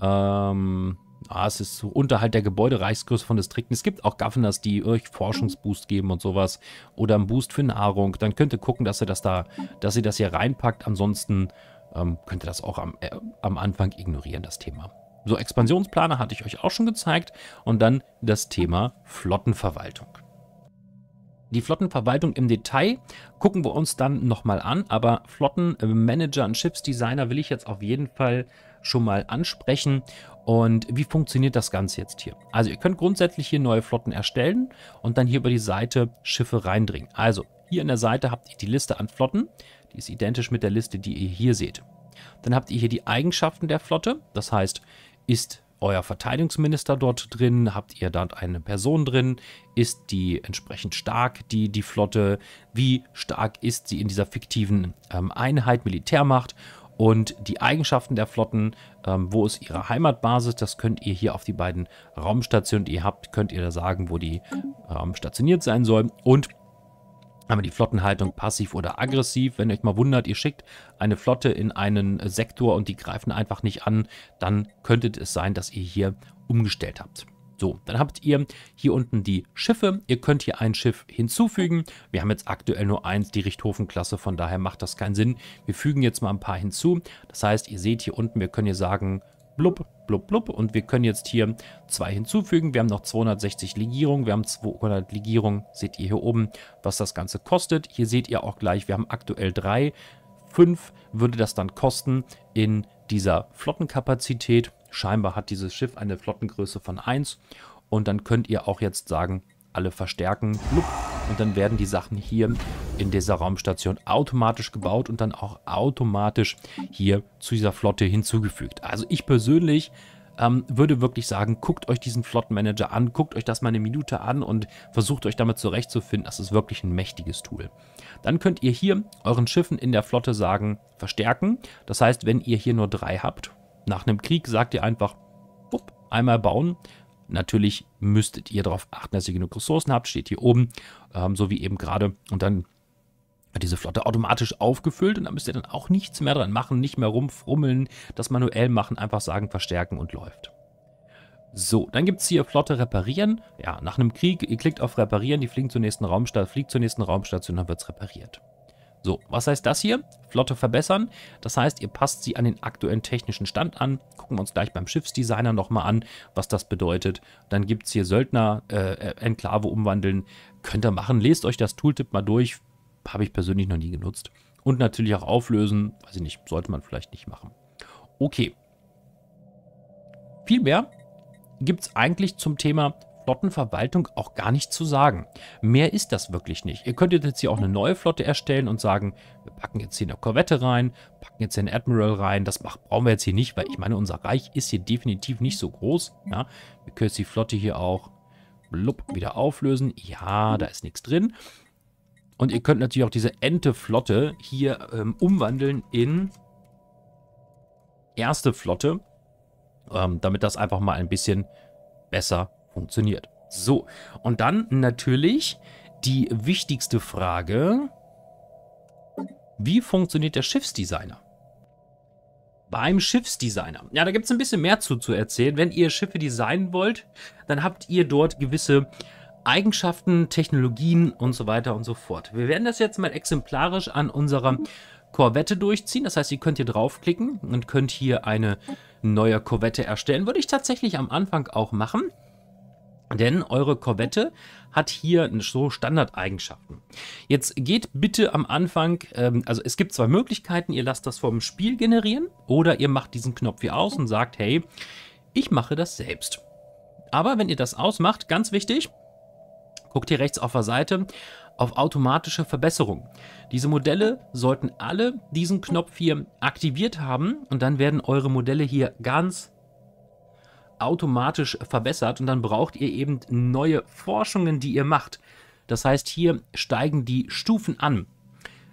Ähm, ah, es ist unterhalb der Gebäude, Reichsgröße von Distrikten. Es gibt auch Governors, die euch Forschungsboost geben und sowas. Oder einen Boost für Nahrung. Dann könnt ihr gucken, dass ihr das da, dass ihr das hier reinpackt. Ansonsten ähm, könnt ihr das auch am, äh, am Anfang ignorieren, das Thema. So, Expansionsplaner hatte ich euch auch schon gezeigt. Und dann das Thema Flottenverwaltung die Flottenverwaltung im Detail gucken wir uns dann nochmal an, aber Flottenmanager und Schiffsdesigner will ich jetzt auf jeden Fall schon mal ansprechen. Und wie funktioniert das Ganze jetzt hier? Also ihr könnt grundsätzlich hier neue Flotten erstellen und dann hier über die Seite Schiffe reindringen. Also hier in der Seite habt ihr die Liste an Flotten, die ist identisch mit der Liste, die ihr hier seht. Dann habt ihr hier die Eigenschaften der Flotte, das heißt, ist euer Verteidigungsminister dort drin? Habt ihr dort eine Person drin? Ist die entsprechend stark, die, die Flotte? Wie stark ist sie in dieser fiktiven ähm, Einheit Militärmacht? Und die Eigenschaften der Flotten, ähm, wo ist ihre Heimatbasis, das könnt ihr hier auf die beiden Raumstationen, die ihr habt, könnt ihr da sagen, wo die ähm, stationiert sein sollen. Und aber die Flottenhaltung passiv oder aggressiv, wenn ihr euch mal wundert, ihr schickt eine Flotte in einen Sektor und die greifen einfach nicht an, dann könnte es sein, dass ihr hier umgestellt habt. So, dann habt ihr hier unten die Schiffe. Ihr könnt hier ein Schiff hinzufügen. Wir haben jetzt aktuell nur eins, die Richthofenklasse, von daher macht das keinen Sinn. Wir fügen jetzt mal ein paar hinzu. Das heißt, ihr seht hier unten, wir können hier sagen, blub, blub, blub. Und wir können jetzt hier zwei hinzufügen. Wir haben noch 260 Legierungen. Wir haben 200 Legierungen. Seht ihr hier oben, was das Ganze kostet. Hier seht ihr auch gleich, wir haben aktuell drei. Fünf würde das dann kosten in dieser Flottenkapazität. Scheinbar hat dieses Schiff eine Flottengröße von 1. Und dann könnt ihr auch jetzt sagen, alle verstärken. Und dann werden die Sachen hier in dieser Raumstation automatisch gebaut und dann auch automatisch hier zu dieser Flotte hinzugefügt. Also ich persönlich ähm, würde wirklich sagen, guckt euch diesen Flottenmanager an, guckt euch das mal eine Minute an und versucht euch damit zurechtzufinden. Das ist wirklich ein mächtiges Tool. Dann könnt ihr hier euren Schiffen in der Flotte sagen, verstärken. Das heißt, wenn ihr hier nur drei habt, nach einem Krieg sagt ihr einfach, einmal bauen, Natürlich müsstet ihr darauf achten, dass ihr genug Ressourcen habt. Steht hier oben, ähm, so wie eben gerade. Und dann wird diese Flotte automatisch aufgefüllt und da müsst ihr dann auch nichts mehr dran machen, nicht mehr rumfrummeln, das manuell machen, einfach sagen, verstärken und läuft. So, dann gibt es hier Flotte reparieren. Ja, nach einem Krieg, ihr klickt auf reparieren, die fliegen zur nächsten Raumstation, fliegt zur nächsten Raumstation, dann wird es repariert. So, was heißt das hier? Flotte verbessern. Das heißt, ihr passt sie an den aktuellen technischen Stand an. Gucken wir uns gleich beim Schiffsdesigner nochmal an, was das bedeutet. Dann gibt es hier Söldner, äh, Enklave umwandeln. Könnt ihr machen. Lest euch das Tooltip mal durch. Habe ich persönlich noch nie genutzt. Und natürlich auch auflösen. Weiß ich nicht, sollte man vielleicht nicht machen. Okay. Viel mehr gibt es eigentlich zum Thema Flottenverwaltung auch gar nicht zu sagen. Mehr ist das wirklich nicht. Ihr könntet jetzt hier auch eine neue Flotte erstellen und sagen, wir packen jetzt hier eine Korvette rein, packen jetzt hier einen Admiral rein. Das brauchen wir jetzt hier nicht, weil ich meine, unser Reich ist hier definitiv nicht so groß. Ja, wir können jetzt die Flotte hier auch blub, wieder auflösen. Ja, da ist nichts drin. Und ihr könnt natürlich auch diese Ente-Flotte hier ähm, umwandeln in erste Flotte, ähm, damit das einfach mal ein bisschen besser funktioniert. So, und dann natürlich die wichtigste Frage. Wie funktioniert der Schiffsdesigner? beim Schiffsdesigner. Ja, da gibt es ein bisschen mehr zu, zu erzählen. Wenn ihr Schiffe designen wollt, dann habt ihr dort gewisse Eigenschaften, Technologien und so weiter und so fort. Wir werden das jetzt mal exemplarisch an unserer Korvette durchziehen. Das heißt, ihr könnt hier draufklicken und könnt hier eine neue Korvette erstellen. Würde ich tatsächlich am Anfang auch machen. Denn eure Korvette hat hier so Standardeigenschaften. Jetzt geht bitte am Anfang, ähm, also es gibt zwei Möglichkeiten, ihr lasst das vom Spiel generieren oder ihr macht diesen Knopf hier aus und sagt, hey, ich mache das selbst. Aber wenn ihr das ausmacht, ganz wichtig, guckt hier rechts auf der Seite auf automatische Verbesserung. Diese Modelle sollten alle diesen Knopf hier aktiviert haben und dann werden eure Modelle hier ganz automatisch verbessert und dann braucht ihr eben neue Forschungen, die ihr macht. Das heißt, hier steigen die Stufen an.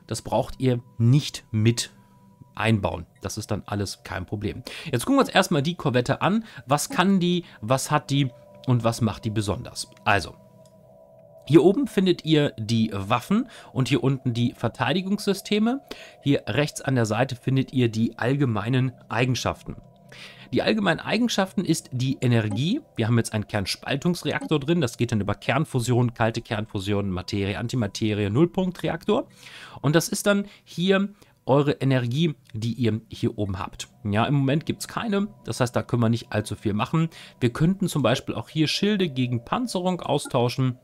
Das braucht ihr nicht mit einbauen. Das ist dann alles kein Problem. Jetzt gucken wir uns erstmal die Korvette an. Was kann die, was hat die und was macht die besonders? Also, hier oben findet ihr die Waffen und hier unten die Verteidigungssysteme. Hier rechts an der Seite findet ihr die allgemeinen Eigenschaften. Die allgemeinen Eigenschaften ist die Energie. Wir haben jetzt einen Kernspaltungsreaktor drin. Das geht dann über Kernfusion, kalte Kernfusion, Materie, Antimaterie, Nullpunktreaktor. Und das ist dann hier eure Energie, die ihr hier oben habt. Ja, im Moment gibt es keine, das heißt, da können wir nicht allzu viel machen. Wir könnten zum Beispiel auch hier Schilde gegen Panzerung austauschen.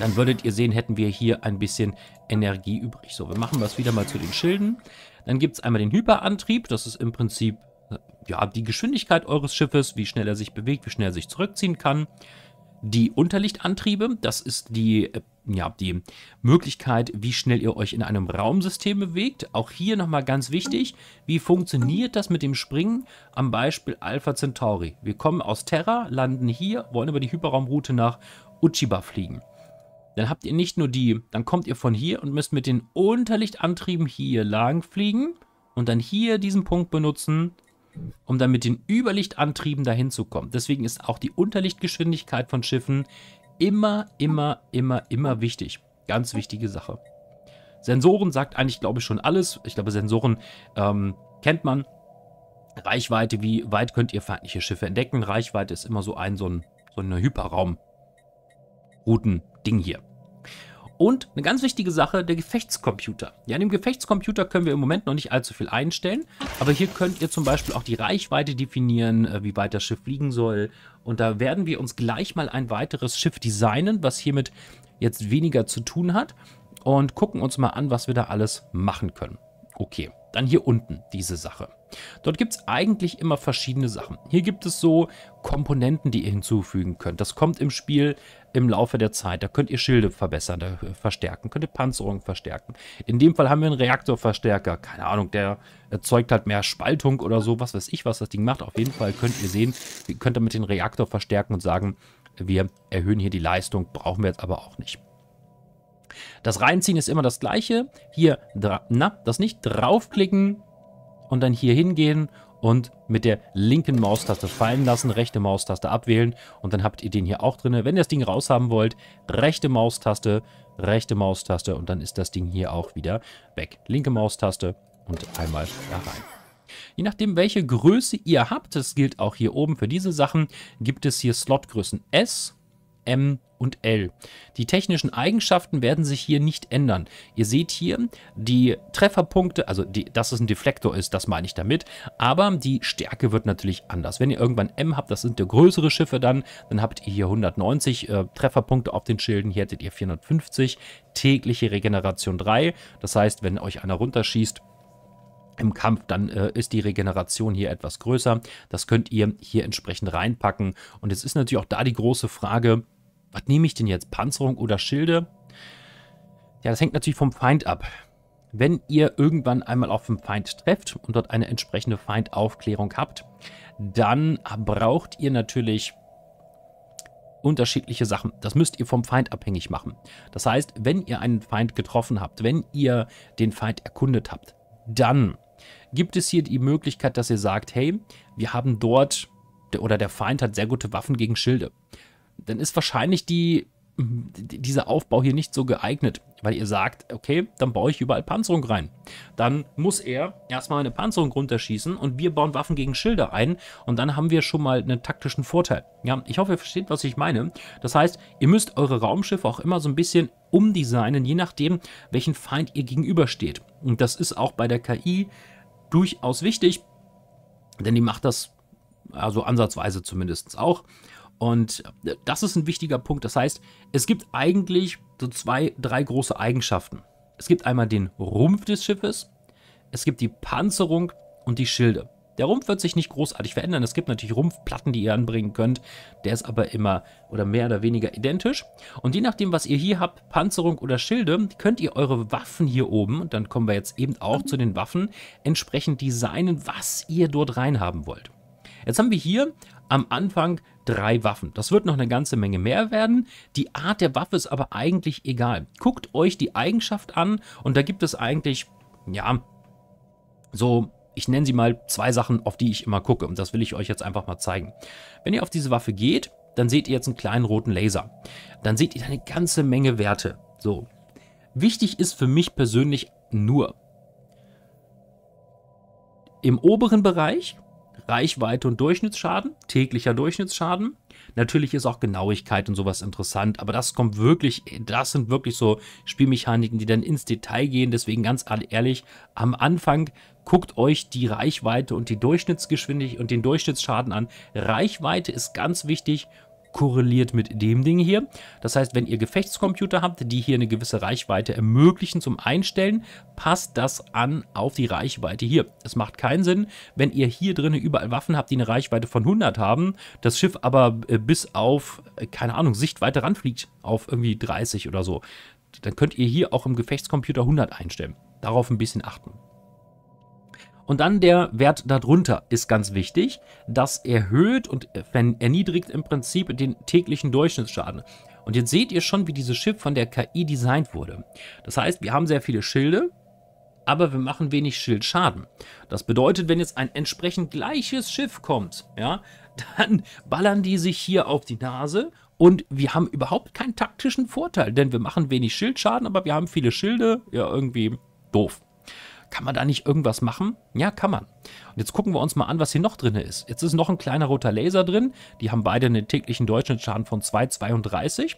Dann würdet ihr sehen, hätten wir hier ein bisschen Energie übrig. So, wir machen das wieder mal zu den Schilden. Dann gibt es einmal den Hyperantrieb. Das ist im Prinzip äh, ja, die Geschwindigkeit eures Schiffes, wie schnell er sich bewegt, wie schnell er sich zurückziehen kann. Die Unterlichtantriebe, das ist die, äh, ja, die Möglichkeit, wie schnell ihr euch in einem Raumsystem bewegt. Auch hier nochmal ganz wichtig, wie funktioniert das mit dem Springen am Beispiel Alpha Centauri. Wir kommen aus Terra, landen hier, wollen über die Hyperraumroute nach Uchiba fliegen. Dann habt ihr nicht nur die, dann kommt ihr von hier und müsst mit den Unterlichtantrieben hier lang fliegen und dann hier diesen Punkt benutzen, um dann mit den Überlichtantrieben dahin zu kommen. Deswegen ist auch die Unterlichtgeschwindigkeit von Schiffen immer, immer, immer, immer wichtig. Ganz wichtige Sache. Sensoren sagt eigentlich, glaube ich, schon alles. Ich glaube, Sensoren ähm, kennt man. Reichweite, wie weit könnt ihr feindliche Schiffe entdecken? Reichweite ist immer so ein, so ein, so ein Hyperraum. Routen-Ding hier. Und eine ganz wichtige Sache, der Gefechtscomputer. Ja, in dem Gefechtscomputer können wir im Moment noch nicht allzu viel einstellen, aber hier könnt ihr zum Beispiel auch die Reichweite definieren, äh, wie weit das Schiff fliegen soll. Und da werden wir uns gleich mal ein weiteres Schiff designen, was hiermit jetzt weniger zu tun hat und gucken uns mal an, was wir da alles machen können. Okay. Dann hier unten diese Sache. Dort gibt es eigentlich immer verschiedene Sachen. Hier gibt es so Komponenten, die ihr hinzufügen könnt. Das kommt im Spiel im Laufe der Zeit. Da könnt ihr Schilde verbessern, äh, verstärken, könnt ihr Panzerung verstärken. In dem Fall haben wir einen Reaktorverstärker. Keine Ahnung, der erzeugt halt mehr Spaltung oder so. Was weiß ich, was das Ding macht. Auf jeden Fall könnt ihr sehen, ihr könnt damit den Reaktor verstärken und sagen, wir erhöhen hier die Leistung, brauchen wir jetzt aber auch nicht. Das Reinziehen ist immer das gleiche. Hier, na, das nicht, draufklicken und dann hier hingehen und mit der linken Maustaste fallen lassen, rechte Maustaste abwählen und dann habt ihr den hier auch drin. Wenn ihr das Ding raus haben wollt, rechte Maustaste, rechte Maustaste und dann ist das Ding hier auch wieder weg. Linke Maustaste und einmal da rein. Je nachdem, welche Größe ihr habt, das gilt auch hier oben für diese Sachen, gibt es hier Slotgrößen S, M und L. Die technischen Eigenschaften werden sich hier nicht ändern. Ihr seht hier die Trefferpunkte, also die, dass es ein Deflektor ist, das meine ich damit, aber die Stärke wird natürlich anders. Wenn ihr irgendwann M habt, das sind die größere Schiffe dann, dann habt ihr hier 190 äh, Trefferpunkte auf den Schilden, hier hättet ihr 450, tägliche Regeneration 3, das heißt, wenn euch einer runterschießt, im Kampf, dann äh, ist die Regeneration hier etwas größer. Das könnt ihr hier entsprechend reinpacken. Und jetzt ist natürlich auch da die große Frage, was nehme ich denn jetzt? Panzerung oder Schilde? Ja, das hängt natürlich vom Feind ab. Wenn ihr irgendwann einmal auf den Feind trefft und dort eine entsprechende Feindaufklärung habt, dann braucht ihr natürlich unterschiedliche Sachen. Das müsst ihr vom Feind abhängig machen. Das heißt, wenn ihr einen Feind getroffen habt, wenn ihr den Feind erkundet habt, dann gibt es hier die Möglichkeit, dass ihr sagt, hey, wir haben dort oder der Feind hat sehr gute Waffen gegen Schilde dann ist wahrscheinlich die, dieser Aufbau hier nicht so geeignet, weil ihr sagt, okay, dann baue ich überall Panzerung rein. Dann muss er erstmal eine Panzerung runterschießen und wir bauen Waffen gegen Schilder ein und dann haben wir schon mal einen taktischen Vorteil. Ja, ich hoffe, ihr versteht, was ich meine. Das heißt, ihr müsst eure Raumschiffe auch immer so ein bisschen umdesignen, je nachdem, welchen Feind ihr gegenübersteht. Und das ist auch bei der KI durchaus wichtig, denn die macht das also ansatzweise zumindest auch. Und äh, das ist ein wichtiger Punkt. Das heißt, es gibt eigentlich so zwei, drei große Eigenschaften. Es gibt einmal den Rumpf des Schiffes, es gibt die Panzerung und die Schilde. Der Rumpf wird sich nicht großartig verändern. Es gibt natürlich Rumpfplatten, die ihr anbringen könnt. Der ist aber immer oder mehr oder weniger identisch. Und je nachdem, was ihr hier habt, Panzerung oder Schilde, könnt ihr eure Waffen hier oben, und dann kommen wir jetzt eben auch zu den Waffen, entsprechend designen, was ihr dort reinhaben wollt. Jetzt haben wir hier am Anfang drei Waffen. Das wird noch eine ganze Menge mehr werden. Die Art der Waffe ist aber eigentlich egal. Guckt euch die Eigenschaft an und da gibt es eigentlich, ja, so ich nenne sie mal zwei Sachen, auf die ich immer gucke. Und das will ich euch jetzt einfach mal zeigen. Wenn ihr auf diese Waffe geht, dann seht ihr jetzt einen kleinen roten Laser. Dann seht ihr eine ganze Menge Werte. So. Wichtig ist für mich persönlich nur, im oberen Bereich Reichweite und Durchschnittsschaden, täglicher Durchschnittsschaden. Natürlich ist auch Genauigkeit und sowas interessant, aber das kommt wirklich, das sind wirklich so Spielmechaniken, die dann ins Detail gehen. Deswegen ganz ehrlich, am Anfang guckt euch die Reichweite und die Durchschnittsgeschwindigkeit und den Durchschnittsschaden an. Reichweite ist ganz wichtig korreliert mit dem Ding hier. Das heißt, wenn ihr Gefechtscomputer habt, die hier eine gewisse Reichweite ermöglichen zum Einstellen, passt das an auf die Reichweite hier. Es macht keinen Sinn, wenn ihr hier drinnen überall Waffen habt, die eine Reichweite von 100 haben, das Schiff aber äh, bis auf, äh, keine Ahnung, Sichtweite ranfliegt, auf irgendwie 30 oder so. Dann könnt ihr hier auch im Gefechtscomputer 100 einstellen. Darauf ein bisschen achten. Und dann der Wert darunter ist ganz wichtig. Das erhöht und äh, erniedrigt im Prinzip den täglichen Durchschnittsschaden. Und jetzt seht ihr schon, wie dieses Schiff von der KI designt wurde. Das heißt, wir haben sehr viele Schilde, aber wir machen wenig Schildschaden. Das bedeutet, wenn jetzt ein entsprechend gleiches Schiff kommt, ja, dann ballern die sich hier auf die Nase und wir haben überhaupt keinen taktischen Vorteil, denn wir machen wenig Schildschaden, aber wir haben viele Schilde, ja, irgendwie doof. Kann man da nicht irgendwas machen? Ja, kann man. Und jetzt gucken wir uns mal an, was hier noch drin ist. Jetzt ist noch ein kleiner roter Laser drin. Die haben beide einen täglichen Durchschnittsschaden von 2,32.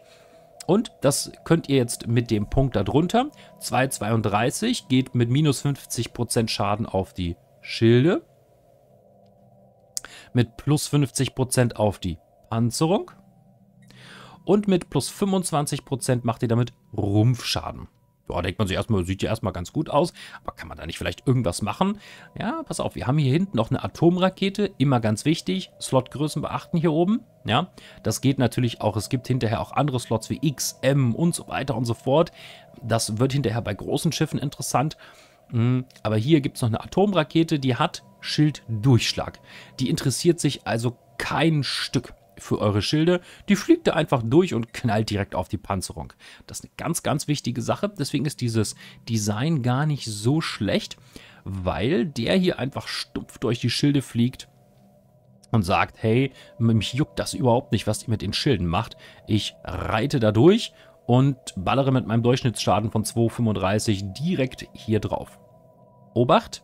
Und das könnt ihr jetzt mit dem Punkt darunter. 2,32 geht mit minus 50% Schaden auf die Schilde. Mit plus 50% auf die Panzerung. Und mit plus 25% macht ihr damit Rumpfschaden ja, denkt man sich erstmal, sieht ja erstmal ganz gut aus, aber kann man da nicht vielleicht irgendwas machen? Ja, pass auf, wir haben hier hinten noch eine Atomrakete, immer ganz wichtig, Slotgrößen beachten hier oben, ja. Das geht natürlich auch, es gibt hinterher auch andere Slots wie X, M und so weiter und so fort. Das wird hinterher bei großen Schiffen interessant. Hm, aber hier gibt es noch eine Atomrakete, die hat Schilddurchschlag. Die interessiert sich also kein Stück für eure Schilde. Die fliegt da einfach durch und knallt direkt auf die Panzerung. Das ist eine ganz, ganz wichtige Sache. Deswegen ist dieses Design gar nicht so schlecht, weil der hier einfach stumpf durch die Schilde fliegt und sagt, hey, mich juckt das überhaupt nicht, was ihr mit den Schilden macht. Ich reite da durch und ballere mit meinem Durchschnittsschaden von 235 direkt hier drauf. Obacht,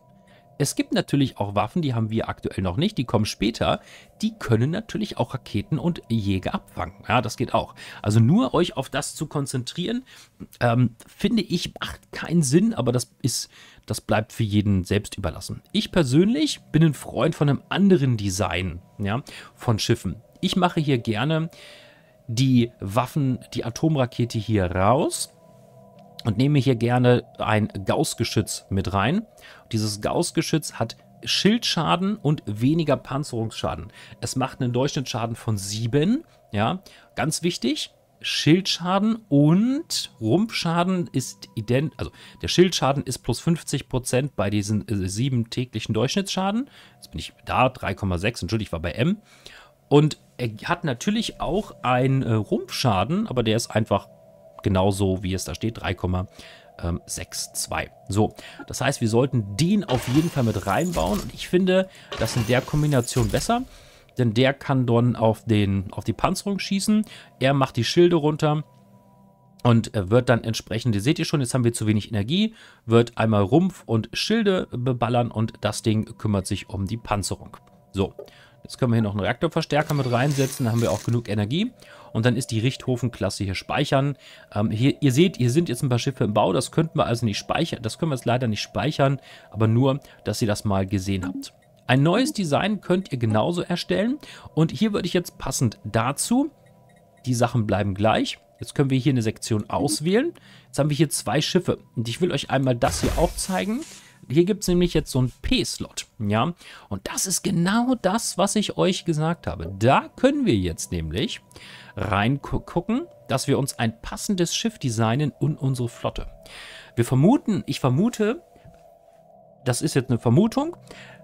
es gibt natürlich auch Waffen, die haben wir aktuell noch nicht, die kommen später. Die können natürlich auch Raketen und Jäger abfangen. Ja, das geht auch. Also nur euch auf das zu konzentrieren, ähm, finde ich, macht keinen Sinn, aber das ist, das bleibt für jeden selbst überlassen. Ich persönlich bin ein Freund von einem anderen Design, ja, von Schiffen. Ich mache hier gerne die Waffen, die Atomrakete hier raus und nehme hier gerne ein Gaussgeschütz mit rein. Dieses Gaussgeschütz hat Schildschaden und weniger Panzerungsschaden. Es macht einen Durchschnittsschaden von 7. Ja, ganz wichtig. Schildschaden und Rumpfschaden ist ident, also der Schildschaden ist plus 50% bei diesen äh, sieben täglichen Durchschnittsschaden. Jetzt bin ich da, 3,6, Entschuldigung, ich war bei M. Und er hat natürlich auch einen äh, Rumpfschaden, aber der ist einfach genauso wie es da steht, 3,62. Ähm, so, das heißt, wir sollten den auf jeden Fall mit reinbauen und ich finde das in der Kombination besser, denn der kann dann auf, den, auf die Panzerung schießen, er macht die Schilde runter und äh, wird dann entsprechend, seht ihr schon, jetzt haben wir zu wenig Energie, wird einmal Rumpf und Schilde beballern und das Ding kümmert sich um die Panzerung. So, Jetzt können wir hier noch einen Reaktorverstärker mit reinsetzen, Da haben wir auch genug Energie. Und dann ist die Richthofen-Klasse hier speichern. Ähm, hier, ihr seht, hier sind jetzt ein paar Schiffe im Bau, das könnten wir also nicht speichern, das können wir jetzt leider nicht speichern, aber nur, dass ihr das mal gesehen habt. Ein neues Design könnt ihr genauso erstellen und hier würde ich jetzt passend dazu, die Sachen bleiben gleich, Jetzt können wir hier eine Sektion auswählen. Jetzt haben wir hier zwei Schiffe. Und ich will euch einmal das hier auch zeigen. Hier gibt es nämlich jetzt so einen P-Slot, ja. Und das ist genau das, was ich euch gesagt habe. Da können wir jetzt nämlich reingucken, dass wir uns ein passendes Schiff designen und unsere Flotte. Wir vermuten, ich vermute, das ist jetzt eine Vermutung,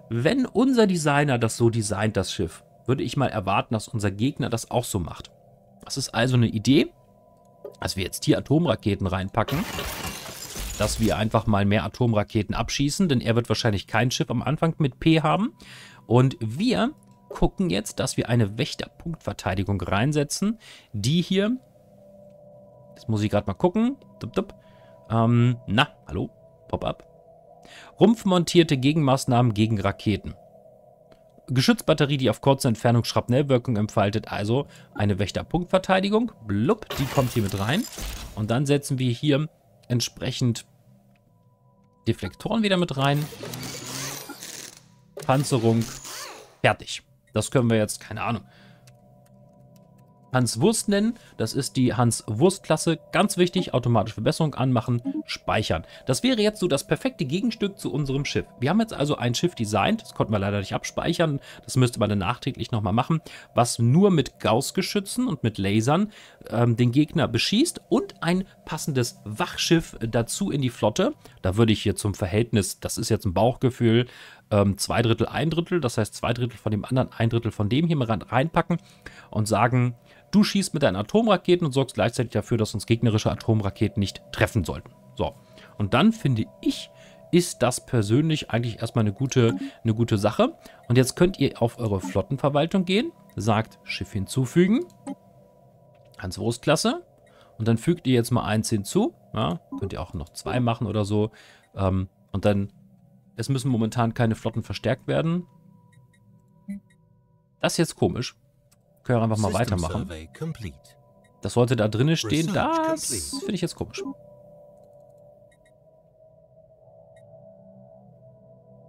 wenn unser Designer das so designt, das Schiff, würde ich mal erwarten, dass unser Gegner das auch so macht. Das ist also eine Idee, dass wir jetzt hier Atomraketen reinpacken dass wir einfach mal mehr Atomraketen abschießen, denn er wird wahrscheinlich kein Schiff am Anfang mit P haben. Und wir gucken jetzt, dass wir eine Wächterpunktverteidigung reinsetzen, die hier, das muss ich gerade mal gucken, dup, dup. Ähm, na, hallo, Pop-up. Rumpfmontierte Gegenmaßnahmen gegen Raketen. Geschützbatterie, die auf kurze Entfernung Schrapnellwirkung entfaltet, also eine Wächterpunktverteidigung. Blub, die kommt hier mit rein. Und dann setzen wir hier entsprechend Deflektoren wieder mit rein. Panzerung. Fertig. Das können wir jetzt, keine Ahnung, Hans Wurst nennen. Das ist die Hans Wurst Klasse. Ganz wichtig, automatische Verbesserung anmachen, speichern. Das wäre jetzt so das perfekte Gegenstück zu unserem Schiff. Wir haben jetzt also ein Schiff designt. Das konnten wir leider nicht abspeichern. Das müsste man dann nachträglich nochmal machen. Was nur mit Gaussgeschützen und mit Lasern ähm, den Gegner beschießt und ein passendes Wachschiff dazu in die Flotte. Da würde ich hier zum Verhältnis, das ist jetzt ein Bauchgefühl, ähm, zwei Drittel, ein Drittel, das heißt zwei Drittel von dem anderen, ein Drittel von dem hier mal reinpacken und sagen, Du schießt mit deinen Atomraketen und sorgst gleichzeitig dafür, dass uns gegnerische Atomraketen nicht treffen sollten. So. Und dann finde ich, ist das persönlich eigentlich erstmal eine gute, eine gute Sache. Und jetzt könnt ihr auf eure Flottenverwaltung gehen, sagt Schiff hinzufügen, hans Wurstklasse. Und dann fügt ihr jetzt mal eins hinzu. Ja, könnt ihr auch noch zwei machen oder so. Ähm, und dann, es müssen momentan keine Flotten verstärkt werden. Das ist jetzt komisch können wir einfach mal weitermachen. Das sollte da drinnen stehen. Das finde ich jetzt komisch.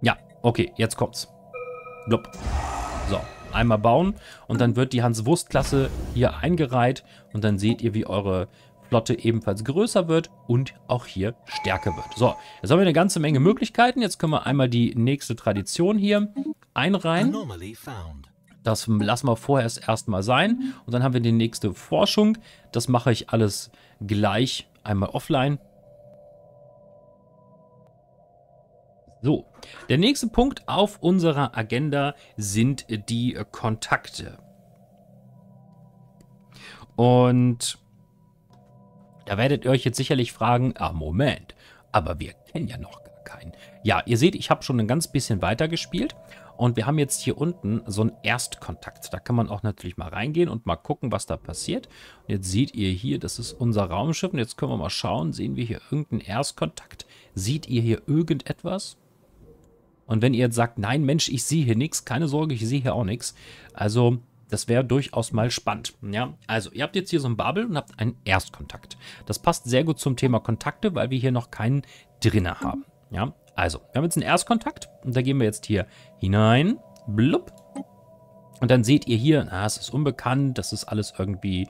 Ja, okay, jetzt kommt's. Blub. So, einmal bauen und dann wird die Hans-Wurst-Klasse hier eingereiht und dann seht ihr, wie eure Flotte ebenfalls größer wird und auch hier stärker wird. So, jetzt haben wir eine ganze Menge Möglichkeiten. Jetzt können wir einmal die nächste Tradition hier einreihen. Das lassen wir vorher erstmal sein. Und dann haben wir die nächste Forschung. Das mache ich alles gleich einmal offline. So, der nächste Punkt auf unserer Agenda sind die Kontakte. Und da werdet ihr euch jetzt sicherlich fragen, ah Moment, aber wir kennen ja noch gar keinen. Ja, ihr seht, ich habe schon ein ganz bisschen weitergespielt und wir haben jetzt hier unten so einen Erstkontakt. Da kann man auch natürlich mal reingehen und mal gucken, was da passiert. Und jetzt seht ihr hier, das ist unser Raumschiff. Und jetzt können wir mal schauen, sehen wir hier irgendeinen Erstkontakt? Seht ihr hier irgendetwas? Und wenn ihr jetzt sagt, nein, Mensch, ich sehe hier nichts, keine Sorge, ich sehe hier auch nichts. Also, das wäre durchaus mal spannend. Ja, also ihr habt jetzt hier so ein Babel und habt einen Erstkontakt. Das passt sehr gut zum Thema Kontakte, weil wir hier noch keinen drinne haben. Ja, also, wir haben jetzt einen Erstkontakt und da gehen wir jetzt hier hinein. Blub. Und dann seht ihr hier, ah, es ist unbekannt, das ist alles irgendwie,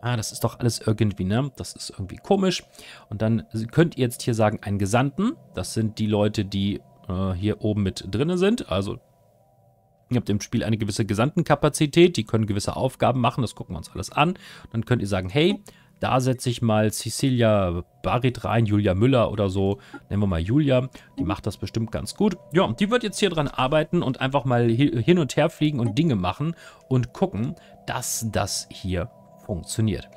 ah, das ist doch alles irgendwie, ne? Das ist irgendwie komisch. Und dann könnt ihr jetzt hier sagen, einen Gesandten. Das sind die Leute, die äh, hier oben mit drinne sind. Also, ihr habt im Spiel eine gewisse Gesandtenkapazität, die können gewisse Aufgaben machen, das gucken wir uns alles an. Und dann könnt ihr sagen, hey, da setze ich mal Cecilia Barit rein, Julia Müller oder so. Nennen wir mal Julia. Die macht das bestimmt ganz gut. Ja, die wird jetzt hier dran arbeiten und einfach mal hin und her fliegen und Dinge machen und gucken, dass das hier funktioniert.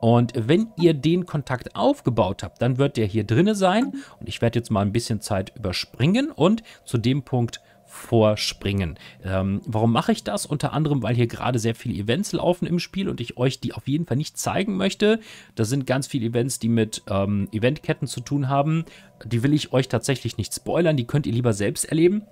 Und wenn ihr den Kontakt aufgebaut habt, dann wird der hier drinne sein. Und ich werde jetzt mal ein bisschen Zeit überspringen und zu dem Punkt vorspringen. Ähm, warum mache ich das? Unter anderem, weil hier gerade sehr viele Events laufen im Spiel und ich euch die auf jeden Fall nicht zeigen möchte. Das sind ganz viele Events, die mit ähm, Eventketten zu tun haben. Die will ich euch tatsächlich nicht spoilern, die könnt ihr lieber selbst erleben.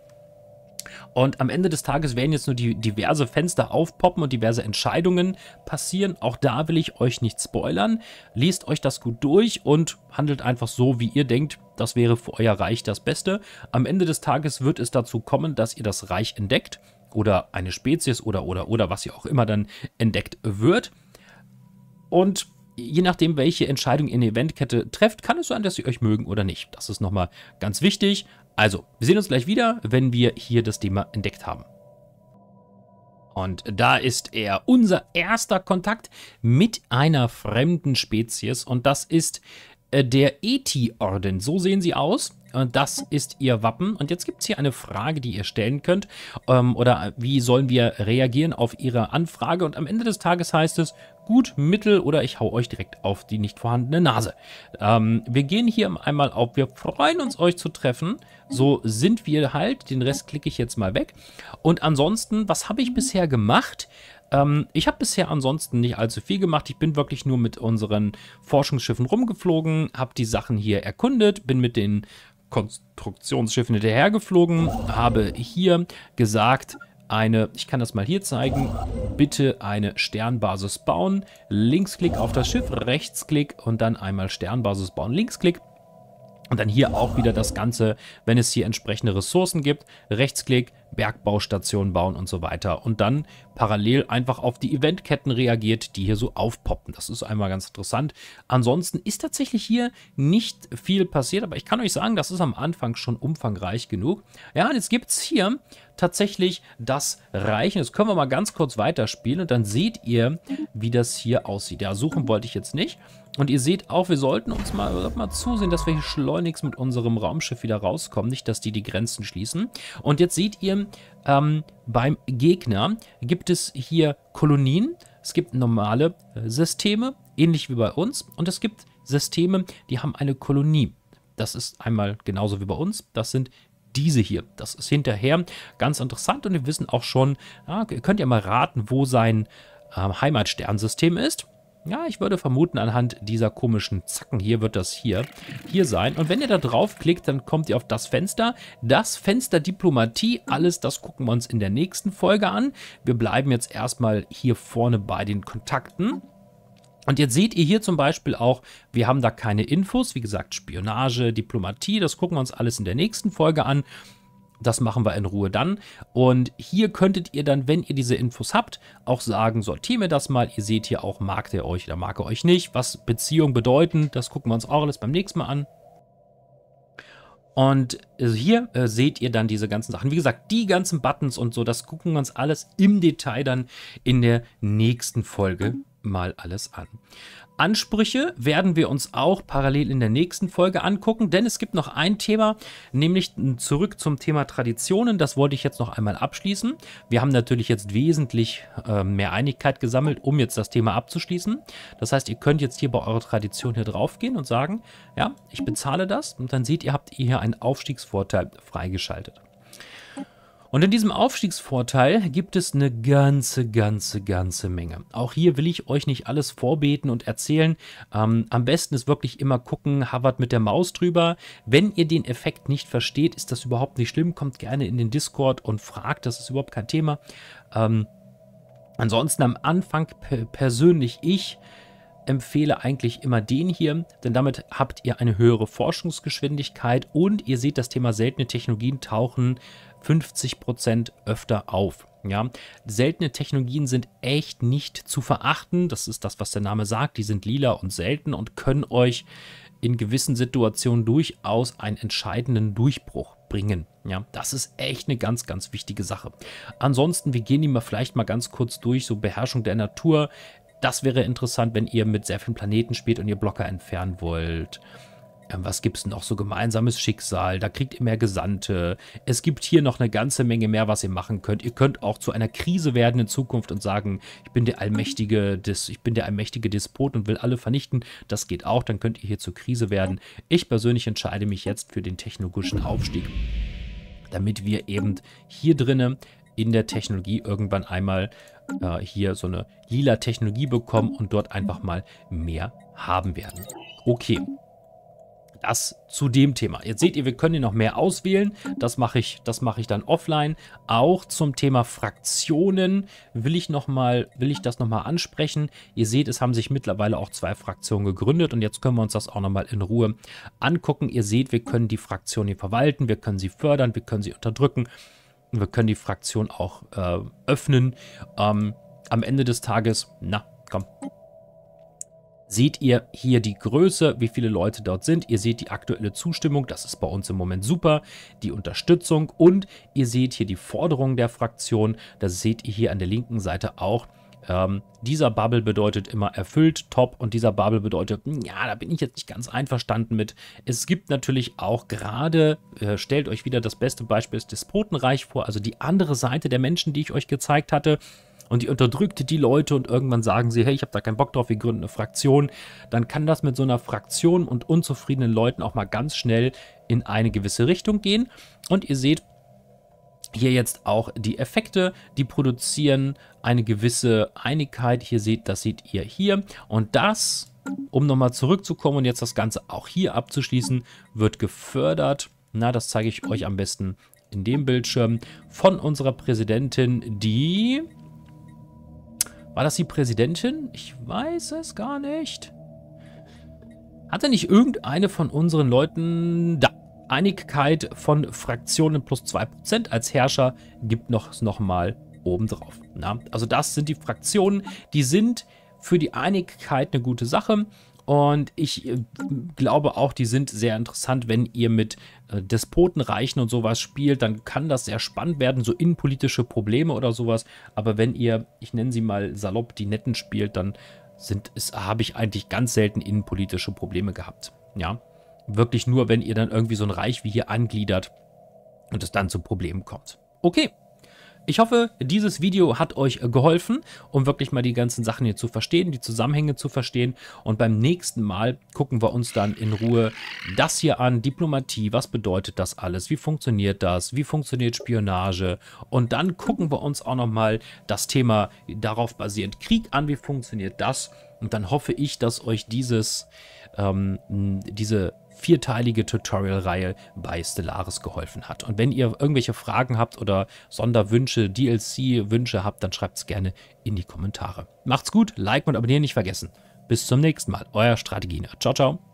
Und am Ende des Tages werden jetzt nur die diverse Fenster aufpoppen und diverse Entscheidungen passieren. Auch da will ich euch nicht spoilern. Lest euch das gut durch und handelt einfach so, wie ihr denkt, das wäre für euer Reich das Beste. Am Ende des Tages wird es dazu kommen, dass ihr das Reich entdeckt oder eine Spezies oder oder oder was ihr auch immer dann entdeckt wird. Und je nachdem, welche Entscheidung ihr in der Eventkette trefft, kann es sein, dass sie euch mögen oder nicht. Das ist nochmal ganz wichtig. Also, wir sehen uns gleich wieder, wenn wir hier das Thema entdeckt haben. Und da ist er unser erster Kontakt mit einer fremden Spezies und das ist äh, der Eti-Orden. So sehen sie aus. Und das ist ihr Wappen. Und jetzt gibt es hier eine Frage, die ihr stellen könnt. Ähm, oder äh, wie sollen wir reagieren auf ihre Anfrage? Und am Ende des Tages heißt es, gut, mittel oder ich hau euch direkt auf die nicht vorhandene Nase. Ähm, wir gehen hier einmal auf. Wir freuen uns, euch zu treffen. So sind wir halt. Den Rest klicke ich jetzt mal weg. Und ansonsten, was habe ich bisher gemacht? Ähm, ich habe bisher ansonsten nicht allzu viel gemacht. Ich bin wirklich nur mit unseren Forschungsschiffen rumgeflogen, habe die Sachen hier erkundet, bin mit den Konstruktionsschiffen hinterhergeflogen, habe hier gesagt, eine, ich kann das mal hier zeigen, bitte eine Sternbasis bauen, Linksklick auf das Schiff, Rechtsklick und dann einmal Sternbasis bauen, Linksklick und dann hier auch wieder das Ganze, wenn es hier entsprechende Ressourcen gibt, Rechtsklick, Bergbaustationen bauen und so weiter. Und dann parallel einfach auf die Eventketten reagiert, die hier so aufpoppen. Das ist einmal ganz interessant. Ansonsten ist tatsächlich hier nicht viel passiert, aber ich kann euch sagen, das ist am Anfang schon umfangreich genug. Ja, und jetzt gibt es hier tatsächlich das Reichen. Jetzt können wir mal ganz kurz weiterspielen und dann seht ihr, wie das hier aussieht. Ja, suchen wollte ich jetzt nicht. Und ihr seht auch, wir sollten uns mal, mal zusehen, dass wir hier schleunigst mit unserem Raumschiff wieder rauskommen. Nicht, dass die die Grenzen schließen. Und jetzt seht ihr, ähm, beim Gegner gibt es hier Kolonien. Es gibt normale äh, Systeme, ähnlich wie bei uns. Und es gibt Systeme, die haben eine Kolonie. Das ist einmal genauso wie bei uns. Das sind diese hier. Das ist hinterher ganz interessant und wir wissen auch schon, ja, könnt ihr mal raten, wo sein äh, Heimatsternsystem ist. Ja, ich würde vermuten, anhand dieser komischen Zacken hier wird das hier, hier sein. Und wenn ihr da draufklickt, dann kommt ihr auf das Fenster. Das Fenster Diplomatie, alles das gucken wir uns in der nächsten Folge an. Wir bleiben jetzt erstmal hier vorne bei den Kontakten. Und jetzt seht ihr hier zum Beispiel auch, wir haben da keine Infos. Wie gesagt, Spionage, Diplomatie, das gucken wir uns alles in der nächsten Folge an. Das machen wir in Ruhe dann. Und hier könntet ihr dann, wenn ihr diese Infos habt, auch sagen, sortiert mir das mal. Ihr seht hier auch, mag der euch oder mag er euch nicht. Was Beziehungen bedeuten, das gucken wir uns auch alles beim nächsten Mal an. Und äh, hier äh, seht ihr dann diese ganzen Sachen. Wie gesagt, die ganzen Buttons und so, das gucken wir uns alles im Detail dann in der nächsten Folge mhm. mal alles an. Ansprüche werden wir uns auch parallel in der nächsten Folge angucken, denn es gibt noch ein Thema, nämlich zurück zum Thema Traditionen. Das wollte ich jetzt noch einmal abschließen. Wir haben natürlich jetzt wesentlich äh, mehr Einigkeit gesammelt, um jetzt das Thema abzuschließen. Das heißt, ihr könnt jetzt hier bei eurer Tradition hier draufgehen und sagen, ja, ich bezahle das und dann seht ihr, habt ihr hier einen Aufstiegsvorteil freigeschaltet. Und in diesem Aufstiegsvorteil gibt es eine ganze, ganze, ganze Menge. Auch hier will ich euch nicht alles vorbeten und erzählen. Ähm, am besten ist wirklich immer gucken, Harvard mit der Maus drüber. Wenn ihr den Effekt nicht versteht, ist das überhaupt nicht schlimm. Kommt gerne in den Discord und fragt, das ist überhaupt kein Thema. Ähm, ansonsten am Anfang persönlich ich empfehle eigentlich immer den hier, denn damit habt ihr eine höhere Forschungsgeschwindigkeit und ihr seht, das Thema seltene Technologien tauchen 50 öfter auf. Ja, seltene Technologien sind echt nicht zu verachten. Das ist das, was der Name sagt. Die sind lila und selten und können euch in gewissen Situationen durchaus einen entscheidenden Durchbruch bringen. Ja, das ist echt eine ganz, ganz wichtige Sache. Ansonsten, wir gehen die mal vielleicht mal ganz kurz durch, so Beherrschung der Natur. Das wäre interessant, wenn ihr mit sehr vielen Planeten spielt und ihr Blocker entfernen wollt. Ähm, was gibt es noch so gemeinsames Schicksal, da kriegt ihr mehr Gesandte, es gibt hier noch eine ganze Menge mehr, was ihr machen könnt. Ihr könnt auch zu einer Krise werden in Zukunft und sagen, ich bin der mhm. allmächtige, Dis, ich bin der allmächtige Despot und will alle vernichten. Das geht auch, dann könnt ihr hier zur Krise werden. Ich persönlich entscheide mich jetzt für den technologischen Aufstieg, damit wir eben hier drinnen in der Technologie irgendwann einmal äh, hier so eine lila Technologie bekommen und dort einfach mal mehr haben werden. Okay, das zu dem Thema. Jetzt seht ihr, wir können hier noch mehr auswählen. Mhm. Das mache ich, das mache ich dann offline. Auch zum Thema Fraktionen will ich noch mal, will ich das nochmal ansprechen. Ihr seht, es haben sich mittlerweile auch zwei Fraktionen gegründet und jetzt können wir uns das auch nochmal in Ruhe angucken. Ihr seht, wir können die Fraktion hier verwalten, wir können sie fördern, wir können sie unterdrücken. Wir können die Fraktion auch äh, öffnen. Ähm, am Ende des Tages, na, komm, seht ihr hier die Größe, wie viele Leute dort sind. Ihr seht die aktuelle Zustimmung, das ist bei uns im Moment super, die Unterstützung und ihr seht hier die Forderungen der Fraktion. Das seht ihr hier an der linken Seite auch. Ähm, dieser Bubble bedeutet immer erfüllt, top und dieser Bubble bedeutet, hm, ja, da bin ich jetzt nicht ganz einverstanden mit. Es gibt natürlich auch gerade, äh, stellt euch wieder das beste Beispiel des Despotenreich vor, also die andere Seite der Menschen, die ich euch gezeigt hatte, und die unterdrückt die Leute und irgendwann sagen sie, hey, ich habe da keinen Bock drauf, wir gründen eine Fraktion, dann kann das mit so einer Fraktion und unzufriedenen Leuten auch mal ganz schnell in eine gewisse Richtung gehen. Und ihr seht hier jetzt auch die Effekte, die produzieren eine gewisse Einigkeit. Hier seht, das seht ihr hier. Und das, um nochmal zurückzukommen und jetzt das Ganze auch hier abzuschließen, wird gefördert. Na, das zeige ich euch am besten in dem Bildschirm von unserer Präsidentin, die war das die Präsidentin? Ich weiß es gar nicht. Hatte nicht irgendeine von unseren Leuten da Einigkeit von Fraktionen plus 2% als Herrscher gibt noch, noch mal obendrauf. Na? Also das sind die Fraktionen, die sind für die Einigkeit eine gute Sache. Und ich äh, glaube auch, die sind sehr interessant, wenn ihr mit äh, Despotenreichen und sowas spielt, dann kann das sehr spannend werden, so innenpolitische Probleme oder sowas. Aber wenn ihr, ich nenne sie mal salopp, die Netten spielt, dann sind, ist, habe ich eigentlich ganz selten innenpolitische Probleme gehabt. Ja, wirklich nur, wenn ihr dann irgendwie so ein Reich wie hier angliedert und es dann zu Problemen kommt. Okay, ich hoffe, dieses Video hat euch geholfen, um wirklich mal die ganzen Sachen hier zu verstehen, die Zusammenhänge zu verstehen. Und beim nächsten Mal gucken wir uns dann in Ruhe das hier an, Diplomatie, was bedeutet das alles, wie funktioniert das, wie funktioniert Spionage. Und dann gucken wir uns auch nochmal das Thema darauf basierend Krieg an, wie funktioniert das. Und dann hoffe ich, dass euch dieses, ähm, diese vierteilige Tutorial-Reihe bei Stellaris geholfen hat. Und wenn ihr irgendwelche Fragen habt oder Sonderwünsche, DLC-Wünsche habt, dann schreibt es gerne in die Kommentare. Macht's gut, liken und abonnieren nicht vergessen. Bis zum nächsten Mal, euer Strategiener. Ciao, ciao.